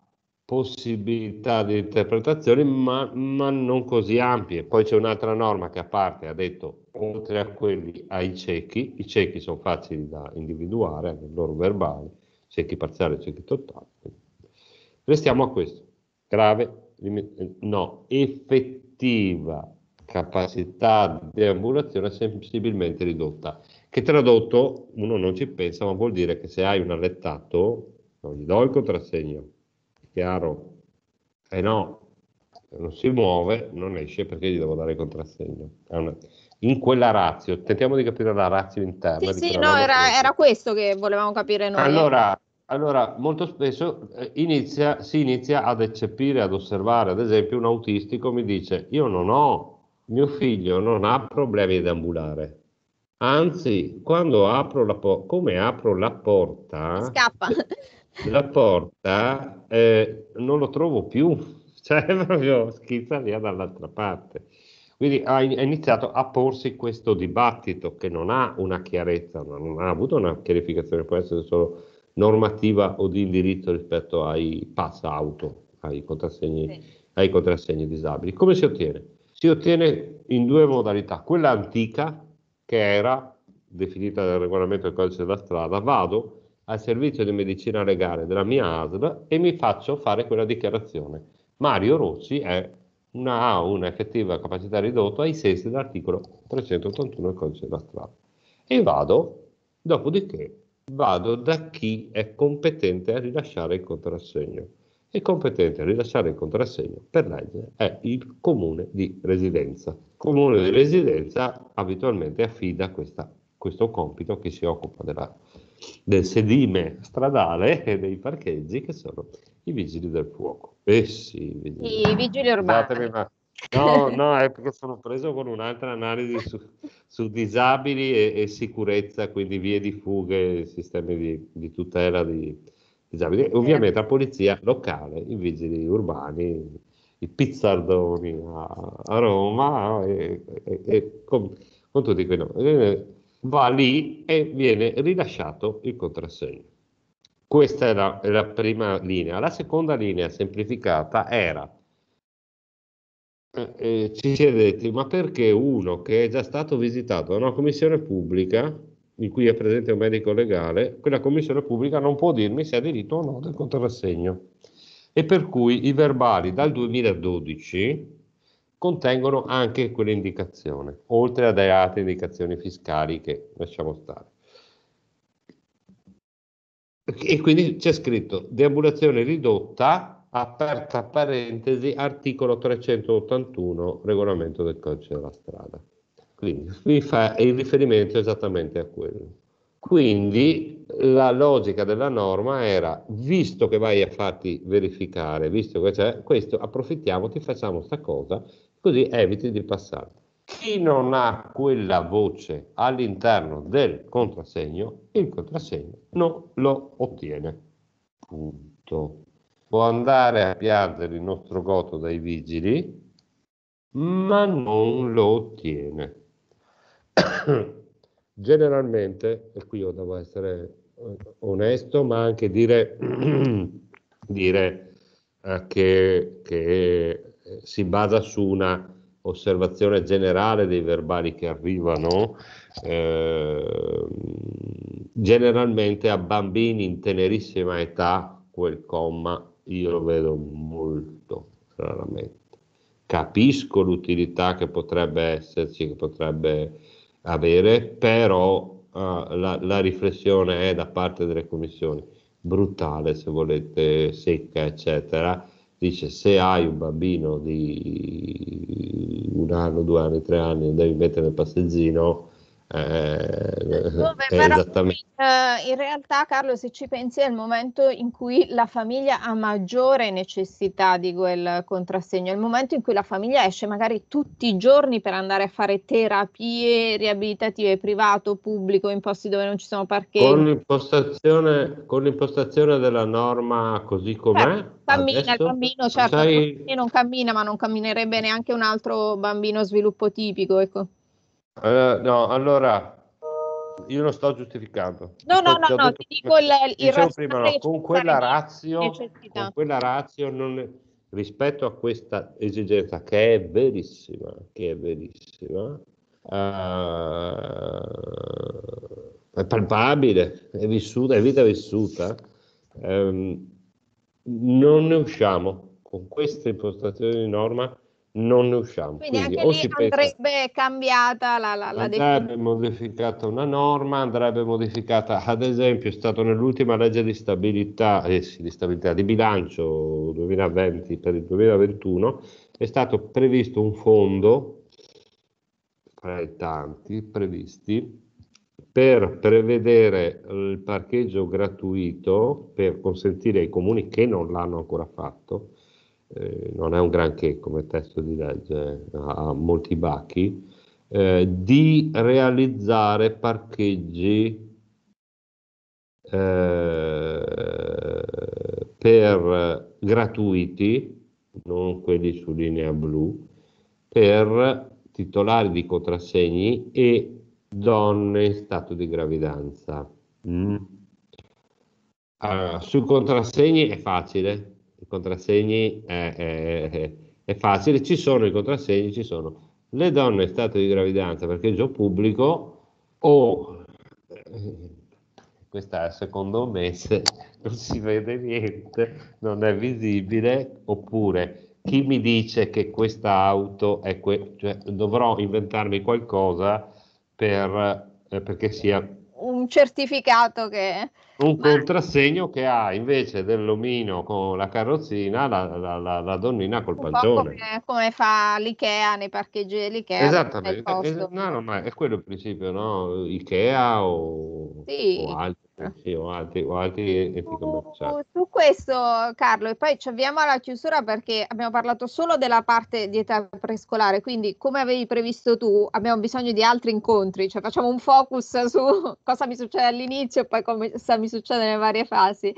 S2: possibilità di interpretazione, ma, ma, non così ampie. Poi c'è un'altra norma che a parte ha detto, oltre a quelli ai ciechi, i ciechi sono facili da individuare, anche loro verbali, ciechi parziali ciechi totali. Restiamo a questo, grave, no, effettiva capacità di ambulazione sensibilmente ridotta, che tradotto uno non ci pensa, ma vuol dire che se hai un allettato, non gli do il contrassegno, è chiaro? E eh no, non si muove, non esce perché gli devo dare il contrassegno. Una... In quella razio, tentiamo di capire la razio interna. Sì, sì, no, era,
S1: era, questo che volevamo capire noi. Allora,
S2: allora, molto spesso eh, inizia, si inizia ad eccepire, ad osservare. Ad esempio, un autistico mi dice: Io non ho mio figlio non ha problemi ad ambulare. Anzi, quando apro la porta, come apro la porta, Scappa. [LAUGHS] la porta eh, non lo trovo più, [LAUGHS] cioè è proprio schizza lì dall'altra parte. Quindi ha iniziato a porsi questo dibattito che non ha una chiarezza, non ha avuto una chiarificazione, può essere solo normativa o di indirizzo rispetto ai pass auto, ai contrassegni, sì. ai contrassegni disabili. Come si ottiene? si ottiene in due modalità, quella antica che era definita dal regolamento del codice della strada, vado al servizio di medicina legale della mia ASL e mi faccio fare quella dichiarazione. Mario Rossi è una, ha una effettiva capacità ridotta ai sensi dell'articolo 381 del codice della strada. E vado, dopodiché vado da chi è competente a rilasciare il contrassegno e competente a rilasciare il contrassegno per legge è il comune di residenza. Il comune di residenza abitualmente affida questa, questo compito che si occupa della, del sedime stradale e dei parcheggi che sono i vigili del fuoco. Eh i vigili, I vigili urbani. Ma... No, no, è perché sono preso con un'altra analisi su, su disabili e, e, sicurezza, quindi vie di fuga sistemi di, di tutela di, disabili. Ovviamente la polizia locale, i vigili urbani, i pizzardoni a, a Roma e, e, e con, con, tutti quei nomi. Va lì e viene rilasciato il contrassegno. Questa era la, prima linea. La seconda linea semplificata era eh, eh ci è detti, ma perché uno che è già stato visitato da una commissione pubblica in cui è presente un medico legale, quella commissione pubblica non può dirmi se ha diritto o no del contrassegno. E per cui i verbali dal 2012 contengono anche quell'indicazione, oltre ad altre indicazioni fiscali che lasciamo stare. E quindi c'è scritto deambulazione ridotta, aperta parentesi, articolo 381, regolamento del codice della strada. Quindi qui fa il riferimento esattamente a quello. Quindi la logica della norma era, visto che vai a farti verificare, visto che c'è questo, approfittiamo, ti facciamo questa cosa, così eviti di passare. Chi non ha quella voce all'interno del contrassegno, il contrassegno non lo ottiene. Punto. Può andare a piangere il nostro goto dai vigili, ma non lo ottiene [COUGHS] Generalmente, e qui io devo essere eh, onesto, ma anche dire, [COUGHS] dire eh, che, che eh, si basa su una osservazione generale dei verbali che arrivano, eh, generalmente a bambini in tenerissima età quel comma io lo vedo molto raramente. Capisco l'utilità che potrebbe esserci, che potrebbe avere, però uh, la, la, riflessione è da parte delle commissioni brutale, se volete, secca, eccetera. Dice se hai un bambino di un anno, due anni, tre anni, devi mettere nel passeggino, eh,
S1: Dove eh, però eh, in realtà Carlo se ci pensi è il momento in cui la famiglia ha maggiore necessità di quel contrassegno, è il momento in cui la famiglia esce magari tutti i giorni per andare a fare terapie riabilitative privato, pubblico, in posti dove non ci sono parcheggi. Con
S2: l'impostazione, con l'impostazione della norma così com'è? Eh, cammina adesso, il
S1: bambino, certo, sai... non cammina ma non camminerebbe neanche un altro bambino sviluppo tipico. Ecco.
S2: Uh, no, allora io lo sto giustificando. No, no, no, no ti dico il, il prima, no, con quella razio, con quella razio non, rispetto a questa esigenza che è verissima, che è verissima, uh, è palpabile, è vissuta, è vita vissuta, um, non ne usciamo con questa impostazione di norma non ne usciamo. Quindi, Quindi anche lì andrebbe
S1: pensa, cambiata la, la, la definizione. Andrebbe
S2: modificata una norma, andrebbe modificata, ad esempio, è stato nell'ultima legge di stabilità, eh sì, di stabilità di bilancio 2020 per il 2021, è stato previsto un fondo tra i tanti previsti per prevedere il parcheggio gratuito per consentire ai comuni che non l'hanno ancora fatto eh, non è un granché come testo di legge, eh, ha, molti bacchi, eh, di realizzare parcheggi eh, per gratuiti, non quelli su linea blu, per titolari di contrassegni e donne in stato di gravidanza. Mm. Allora, ah, sui contrassegni è facile, contrassegni è, è, è, facile, ci sono i contrassegni, ci sono le donne in stato di gravidanza perché parcheggio pubblico o eh, questa secondo me non si vede niente, non è visibile, oppure chi mi dice che questa auto è que- cioè, dovrò inventarmi qualcosa per, eh, perché sia
S1: un certificato che...
S2: Un Ma... contrassegno che ha invece dell'omino con la carrozzina la, la, la, la donnina col pancione.
S1: Come, come, fa l'IKEA nei parcheggi dell'IKEA. Esattamente, es-
S2: no, no, ma è quello il principio, no? IKEA o, sì. o altri. Eh. sì, o altri, o altri su,
S1: su, questo Carlo e poi ci avviamo alla chiusura perché abbiamo parlato solo della parte di età prescolare quindi come avevi previsto tu abbiamo bisogno di altri incontri cioè facciamo un focus su [LAUGHS] cosa mi succede all'inizio e poi cosa mi succede nelle varie fasi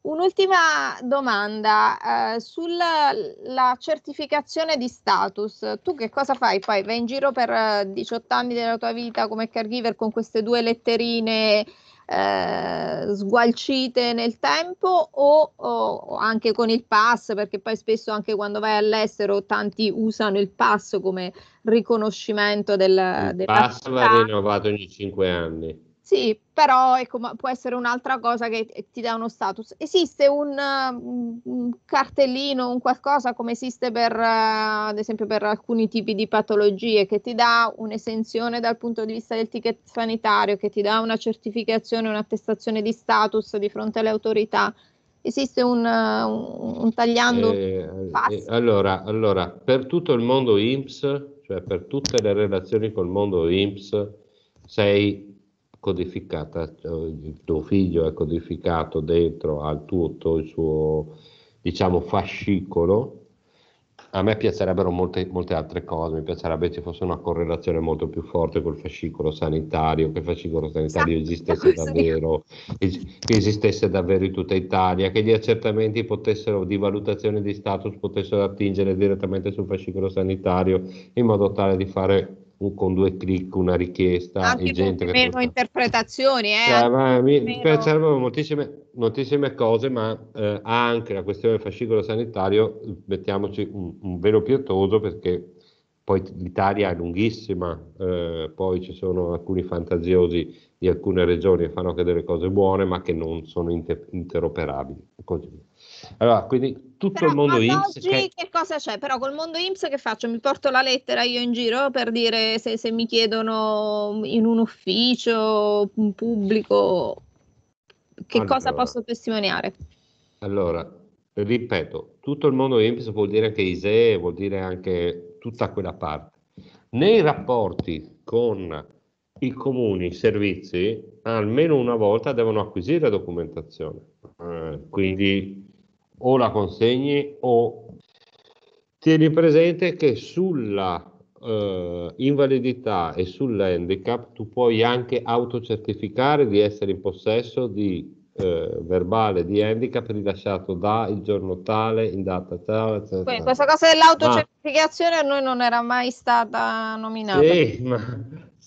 S1: Un'ultima domanda eh, sulla certificazione di status. Tu che cosa fai poi? Vai in giro per 18 eh, anni della tua vita come caregiver con queste due letterine eh, sgualcite nel tempo o, o, anche con il pass, perché poi spesso anche quando vai all'estero tanti usano il pass come riconoscimento del... Il della pass città. va
S2: rinnovato ogni 5 anni.
S1: Sì, però ecco, può essere un'altra cosa che ti dà uno status. Esiste un, uh, un cartellino, un qualcosa come esiste per, uh, ad esempio, per alcuni tipi di patologie che ti dà un'esenzione dal punto di vista del ticket sanitario, che ti dà una certificazione, un'attestazione di status di fronte alle autorità. Esiste un, uh, un tagliando?
S2: Eh, eh, allora, allora, per tutto il mondo IMSS, cioè per tutte le relazioni col mondo IMSS, sei codificata, il eh, tuo figlio è codificato dentro al tutto il suo diciamo fascicolo. A me piacerebbero molte, molte altre cose, mi piacerebbe ci fosse una correlazione molto più forte col fascicolo sanitario, che il fascicolo sanitario esatto, esistesse davvero, che esistesse davvero in tutta Italia, che gli accertamenti potessero, di valutazione di status potessero attingere direttamente sul fascicolo sanitario in modo tale di fare con due clic una richiesta Anche e gente che meno
S1: interpretazioni eh? cioè,
S2: ma mi, meno... servono moltissime, moltissime, cose ma eh, anche la questione del fascicolo sanitario mettiamoci un, un velo pietoso perché poi l'Italia è lunghissima eh, poi ci sono alcuni fantasiosi di alcune regioni che fanno anche delle cose buone ma che non sono inter- interoperabili così via allora, quindi tutto Però il mondo IMSS. Oggi che... Cioè
S1: che... cosa c'è? Però col mondo IMSS che faccio? Mi porto la lettera io in giro per dire se, se mi chiedono in un ufficio, un pubblico, che allora, cosa posso testimoniare?
S2: Allora, ripeto, tutto il mondo IMSS vuol dire anche ISEE, vuol dire anche tutta quella parte. Nei rapporti con i comuni, i servizi, almeno una volta devono acquisire documentazione. Eh, quindi o la consegni o tieni presente che sulla eh, invalidità e sull'handicap tu puoi anche autocertificare di essere in possesso di eh, verbale di handicap rilasciato da il giorno tale in data tale. Questa cosa dell'autocertificazione
S1: ah. a noi non era mai stata nominata. Sì,
S2: ma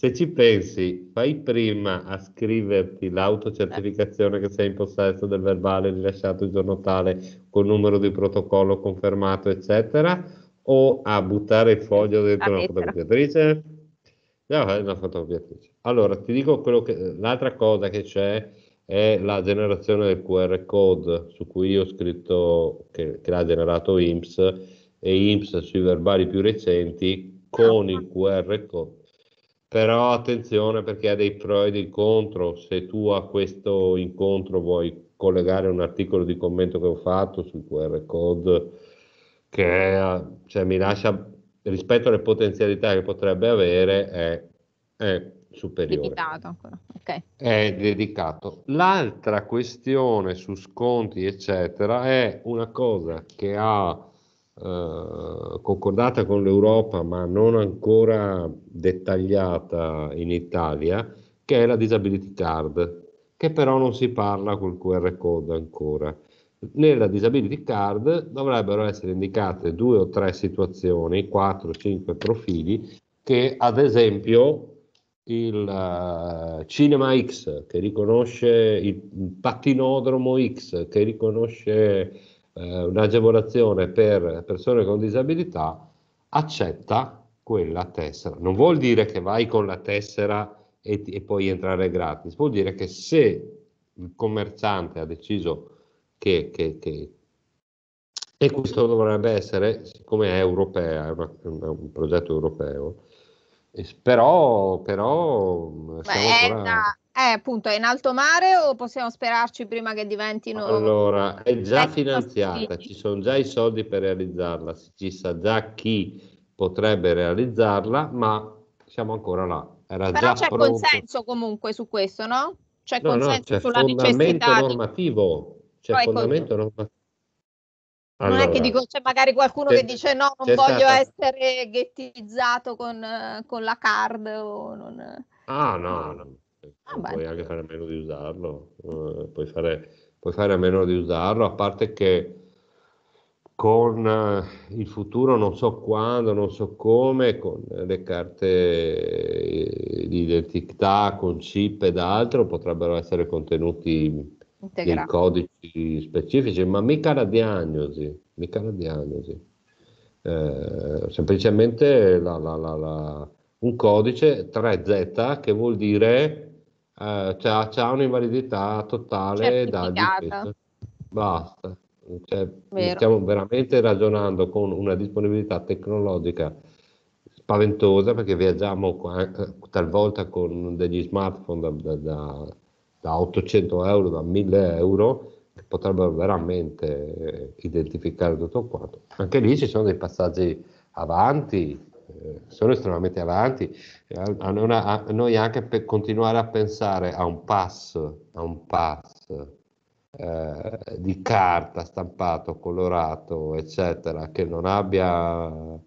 S2: se ci pensi, fai prima a scriverti l'autocertificazione che sei in possesso del verbale rilasciato il giorno tale con numero di protocollo confermato, eccetera, o a buttare il foglio dentro una fotocopiatrice? una fotocopiatrice. Allora, ti dico quello che l'altra cosa che c'è è la generazione del QR code su cui io ho scritto che, che l'ha generato IMSS e IMSS sui verbali più recenti con il QR code però attenzione perché ha dei pro e dei contro, se tu a questo incontro vuoi collegare un articolo di commento che ho fatto sul QR code che è, cioè, mi lascia rispetto alle potenzialità che potrebbe avere è, è superiore.
S1: Dedicato ancora. Okay.
S2: È dedicato. L'altra questione su sconti eccetera è una cosa che ha eh, concordata con l'Europa ma non ancora dettagliata in Italia, che è la disability card, che però non si parla col QR code ancora. Nella disability card dovrebbero essere indicate due o tre situazioni, quattro o cinque profili, che ad esempio il uh, Cinema X che riconosce il, il Patinodromo X che riconosce eh, un'agevolazione per persone con disabilità, accetta quella tessera. Non vuol dire che vai con la tessera e, e puoi entrare gratis, vuol dire che se il commerciante ha deciso che, che, che e questo dovrebbe essere, siccome è europea, è, una, è un progetto europeo, però, però Ma mm, è, ancora... è, eh,
S1: appunto, è in alto mare o possiamo sperarci prima che diventino...
S2: Allora, è già ecco, finanziata, ci sono già i soldi per realizzarla, ci sa già chi potrebbe realizzarla, ma siamo ancora là. Era Però c'è pronto. consenso
S1: comunque su questo, no? C'è no, consenso no, c'è sulla necessità
S2: normativo. Di... C'è fondamento con... normativo
S3: non è che dico,
S1: c'è magari qualcuno che dice no, non voglio stata... essere ghettizzato con, con, la card. O non...
S3: Ah, ah no, no. Ah, puoi anche
S2: fare a meno di usarlo, uh, puoi, fare, puoi, fare, a meno di usarlo, a parte che con uh, il futuro non so quando, non so come, con le carte eh, di identità, con chip ed altro, potrebbero essere contenuti integrati. codici specifici, ma mica la diagnosi, mica la diagnosi. Eh, semplicemente la, la, la, un codice 3Z che vuol dire eh, c'ha, un'invalidità totale da difesa. Basta. Cioè, stiamo veramente ragionando con una disponibilità tecnologica spaventosa perché viaggiamo eh, talvolta con degli smartphone da, da, da da 800 euro, da 1000 euro, che potrebbero veramente eh, identificare tutto quanto. Anche lì ci sono dei passaggi avanti, eh, sono estremamente avanti. Eh, a, una, a noi anche per continuare a pensare a un pass, a un pass eh, di carta stampato, colorato, eccetera, che non abbia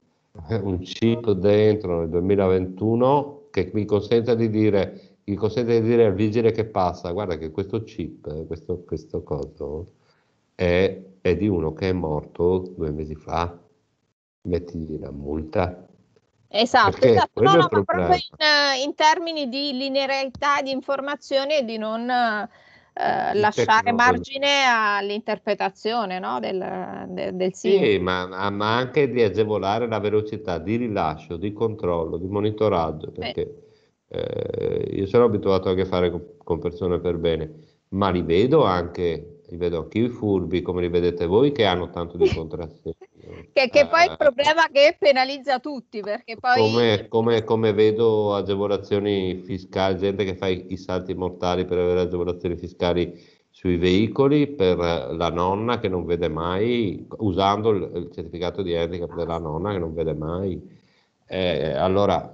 S2: un chip dentro nel 2021 che mi consenta di dire gli consente di dire al vigile che passa, guarda che questo chip, questo, questo coso, è, è di uno che è morto due mesi fa, mettigli la multa.
S1: Esatto, esatto. No, no, proprio in, eh, in, termini di linearità di informazione e di non eh, lasciare margine all'interpretazione no, del, de, del sito. Sì,
S2: ma, ma, anche di agevolare la velocità di rilascio, di controllo, di monitoraggio, perché eh, io sono abituato a fare con, con, persone per bene, ma li vedo anche, li vedo anche i furbi, come li vedete voi, che hanno tanto di [LAUGHS] contrassegno.
S1: che, che, ah. poi è il problema è che penalizza tutti, perché poi... Come,
S2: come, come vedo agevolazioni fiscali, gente che fa i, i salti mortali per avere agevolazioni fiscali sui veicoli per la nonna che non vede mai, usando il certificato di handicap della nonna che non vede mai. Eh, allora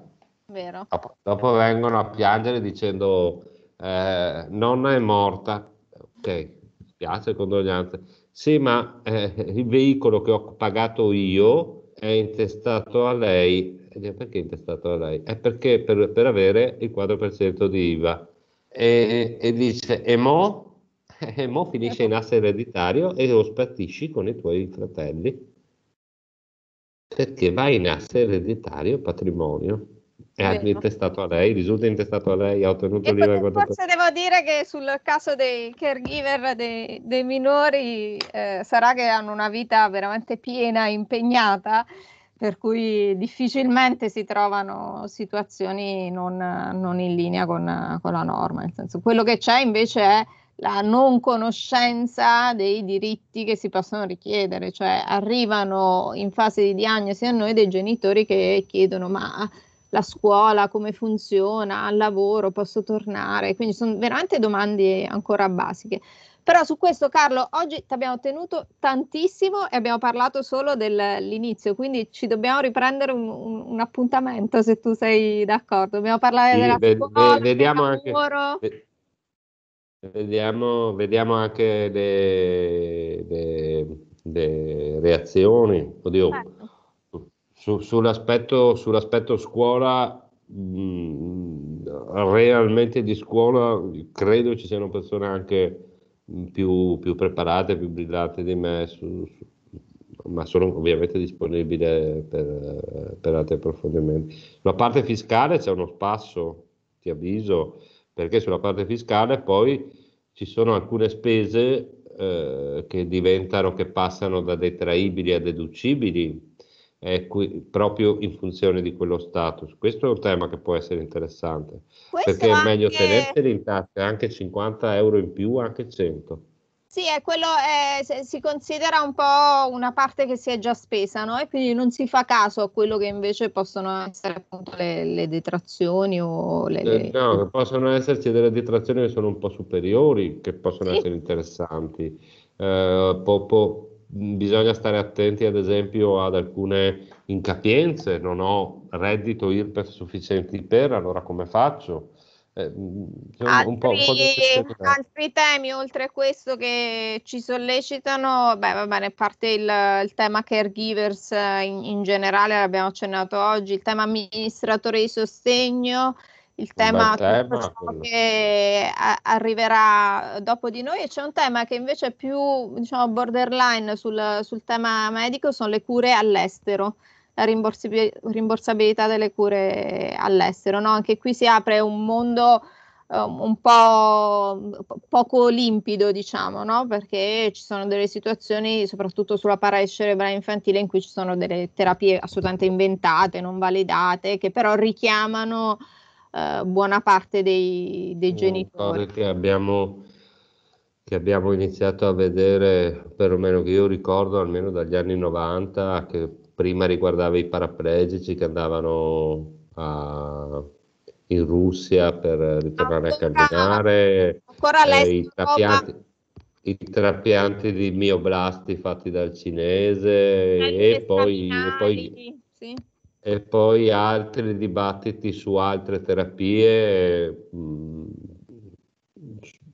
S2: Vero. Dopo, vengono a piangere dicendo eh, nonna è morta. Ok, spiace, condoglianze. Sì, ma eh, il veicolo che ho pagato io è intestato a lei. Eh, perché è intestato a lei? È perché per, per avere il 4% di IVA. E, e, dice, e mo? [LAUGHS] E mo finisce in asse ereditario e lo spartisci con i tuoi fratelli. Perché vai in asse ereditario patrimonio. È anche intestato a lei, risulta intestato a lei, ha ottenuto l'IVA. Forse
S3: devo
S1: dire che sul caso dei caregiver dei, dei minori eh, sarà che hanno una vita veramente piena e impegnata, per cui difficilmente si trovano situazioni non, non in linea con, con, la norma. Nel senso, quello che c'è invece è la non conoscenza dei diritti che si possono richiedere, cioè arrivano in fase di diagnosi a noi dei genitori che chiedono ma la scuola, come funziona, al lavoro, posso tornare? Quindi sono veramente domande ancora basiche. Però su questo Carlo, oggi ti abbiamo tenuto tantissimo e abbiamo parlato solo dell'inizio, quindi ci dobbiamo riprendere un, un, un appuntamento se tu sei d'accordo. Dobbiamo parlare sì, della ve, scuola, ve,
S3: vediamo del lavoro. Anche,
S2: vediamo, vediamo anche le, le, le reazioni. Oddio. Eh su, sull'aspetto, sull'aspetto, scuola, mh, mm, realmente di scuola, credo ci siano persone anche mm, più, più preparate, più brillanti di me, su, su, ma sono ovviamente disponibile per, per altri approfondimenti. Sulla parte fiscale c'è uno spasso, ti avviso, perché sulla parte fiscale poi ci sono alcune spese eh, che diventano, che passano da detraibili a deducibili qui, proprio in funzione di quello status. Questo è un tema che può essere interessante, Questo perché è meglio anche... tenerseli in tasca anche 50 euro in più, anche 100.
S1: Sì, è quello, è, si considera un po' una parte che si è già spesa, no? E quindi non si fa caso a quello che invece possono essere appunto le, le detrazioni o le, le... Eh,
S2: no, possono esserci delle detrazioni che sono un po' superiori, che possono sì. essere interessanti. Eh, po, po, Mm, bisogna stare attenti ad esempio ad alcune incapienze, non ho reddito IRPEF sufficienti per, allora come faccio? Eh, mm, altri, un po', un po di
S1: altri temi oltre a questo che ci sollecitano, beh, va bene, parte il, il tema caregivers eh, in, in generale, l'abbiamo accennato oggi, il tema amministratore di sostegno, il tema, tema che diciamo arriverà dopo di noi e c'è un tema che invece è più diciamo, borderline sul, sul tema medico, sono le cure all'estero, la rimborsi- rimborsabilità delle cure all'estero. No? Anche qui si apre un mondo eh, un po' poco limpido, diciamo, no? perché ci sono delle situazioni, soprattutto sulla paralisi cerebrale infantile, in cui ci sono delle terapie assolutamente inventate, non validate, che però richiamano eh, buona parte dei, dei genitori.
S3: Che
S2: abbiamo, che abbiamo iniziato a vedere, perlomeno che io ricordo, almeno dagli anni 90, che prima riguardava i paraplegici che andavano a, in Russia per ritornare ancora, a camminare, ancora eh, i trapianti. i trapianti di mioblasti fatti dal cinese eh, e poi, e poi, sì e poi altri dibattiti su altre terapie mm,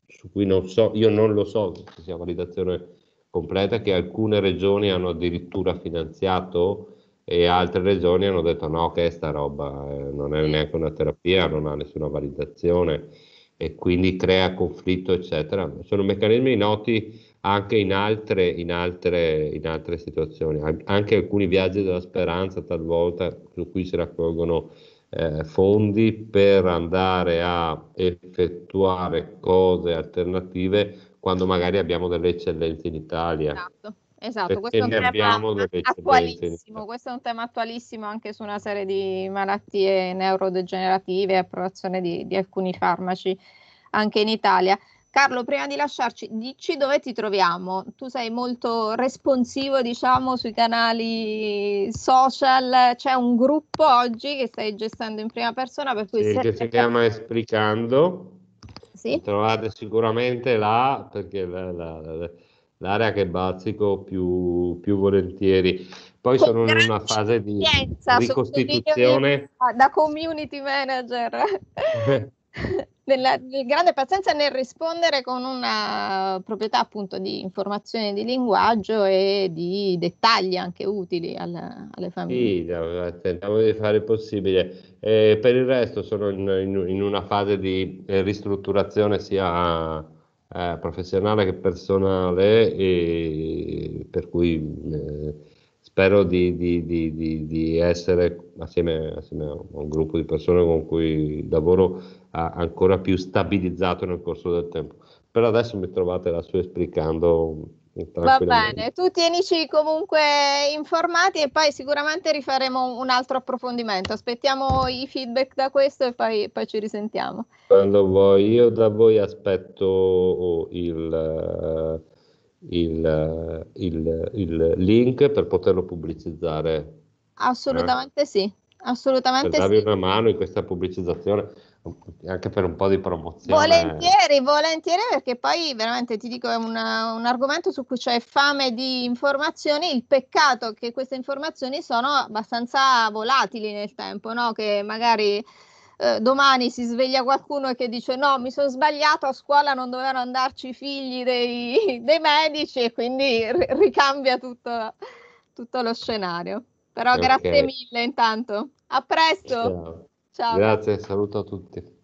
S2: su cui non so, io non lo so se sia validazione completa, che alcune regioni hanno addirittura finanziato e altre regioni hanno detto no che è sta roba eh, non è neanche una terapia, non ha nessuna validazione e quindi crea conflitto eccetera. Sono meccanismi noti anche in altre, in altre, in altre situazioni, anche alcuni viaggi della speranza talvolta su cui si raccolgono eh, fondi per andare a effettuare cose alternative quando magari abbiamo delle eccellenze in Italia.
S1: Esatto. Esatto, questo è, un tema
S3: attualissimo,
S1: questo è un tema attualissimo anche su una serie di malattie neurodegenerative e approvazione di, di alcuni farmaci anche in Italia. Carlo, prima di lasciarci, dici dove ti troviamo. Tu sei molto responsivo, diciamo, sui canali social. C'è un gruppo oggi che stai gestendo in prima persona, per cui sì, se... che si chiama
S2: Esplicando. Sì. Trovate sicuramente là, perché la, l'area che bazzico più, più volentieri. Poi sono in una fase di ricostituzione.
S1: Da community manager.
S3: [LAUGHS]
S1: nella grande pazienza nel rispondere con una proprietà appunto di informazione di linguaggio e di dettagli anche utili alla, alle famiglie.
S2: Sì, no, eh, tentiamo di fare il possibile. Eh, per il resto sono in, in, in una fase di eh, ristrutturazione sia eh, professionale che personale, e, per cui eh, spero di, di, di, di essere assieme, assieme, a un gruppo di persone con cui lavoro ancora più stabilizzato nel corso del tempo. Per adesso mi trovate lassù esplicando Va bene,
S1: tu tienici comunque informati e poi sicuramente rifaremo un altro approfondimento. Aspettiamo i feedback da questo e poi, poi ci risentiamo.
S2: Quando vuoi, io da voi aspetto il il, il, il link per poterlo pubblicizzare?
S1: Assolutamente eh? sì. Assolutamente per darvi sì.
S2: una mano in questa pubblicizzazione anche per un po' di promozione volentieri,
S1: volentieri perché poi veramente ti dico è una, un argomento su cui c'è fame di informazioni il peccato che queste informazioni sono abbastanza volatili nel tempo no? che magari eh, domani si sveglia qualcuno che dice no, mi sono sbagliato, a scuola non dovevano andarci i figli dei, [LAUGHS] dei medici e quindi r- ricambia tutto, tutto, lo scenario. Però okay. grazie mille intanto. A presto.
S3: Ciao. Ciao. Grazie, saluto a tutti.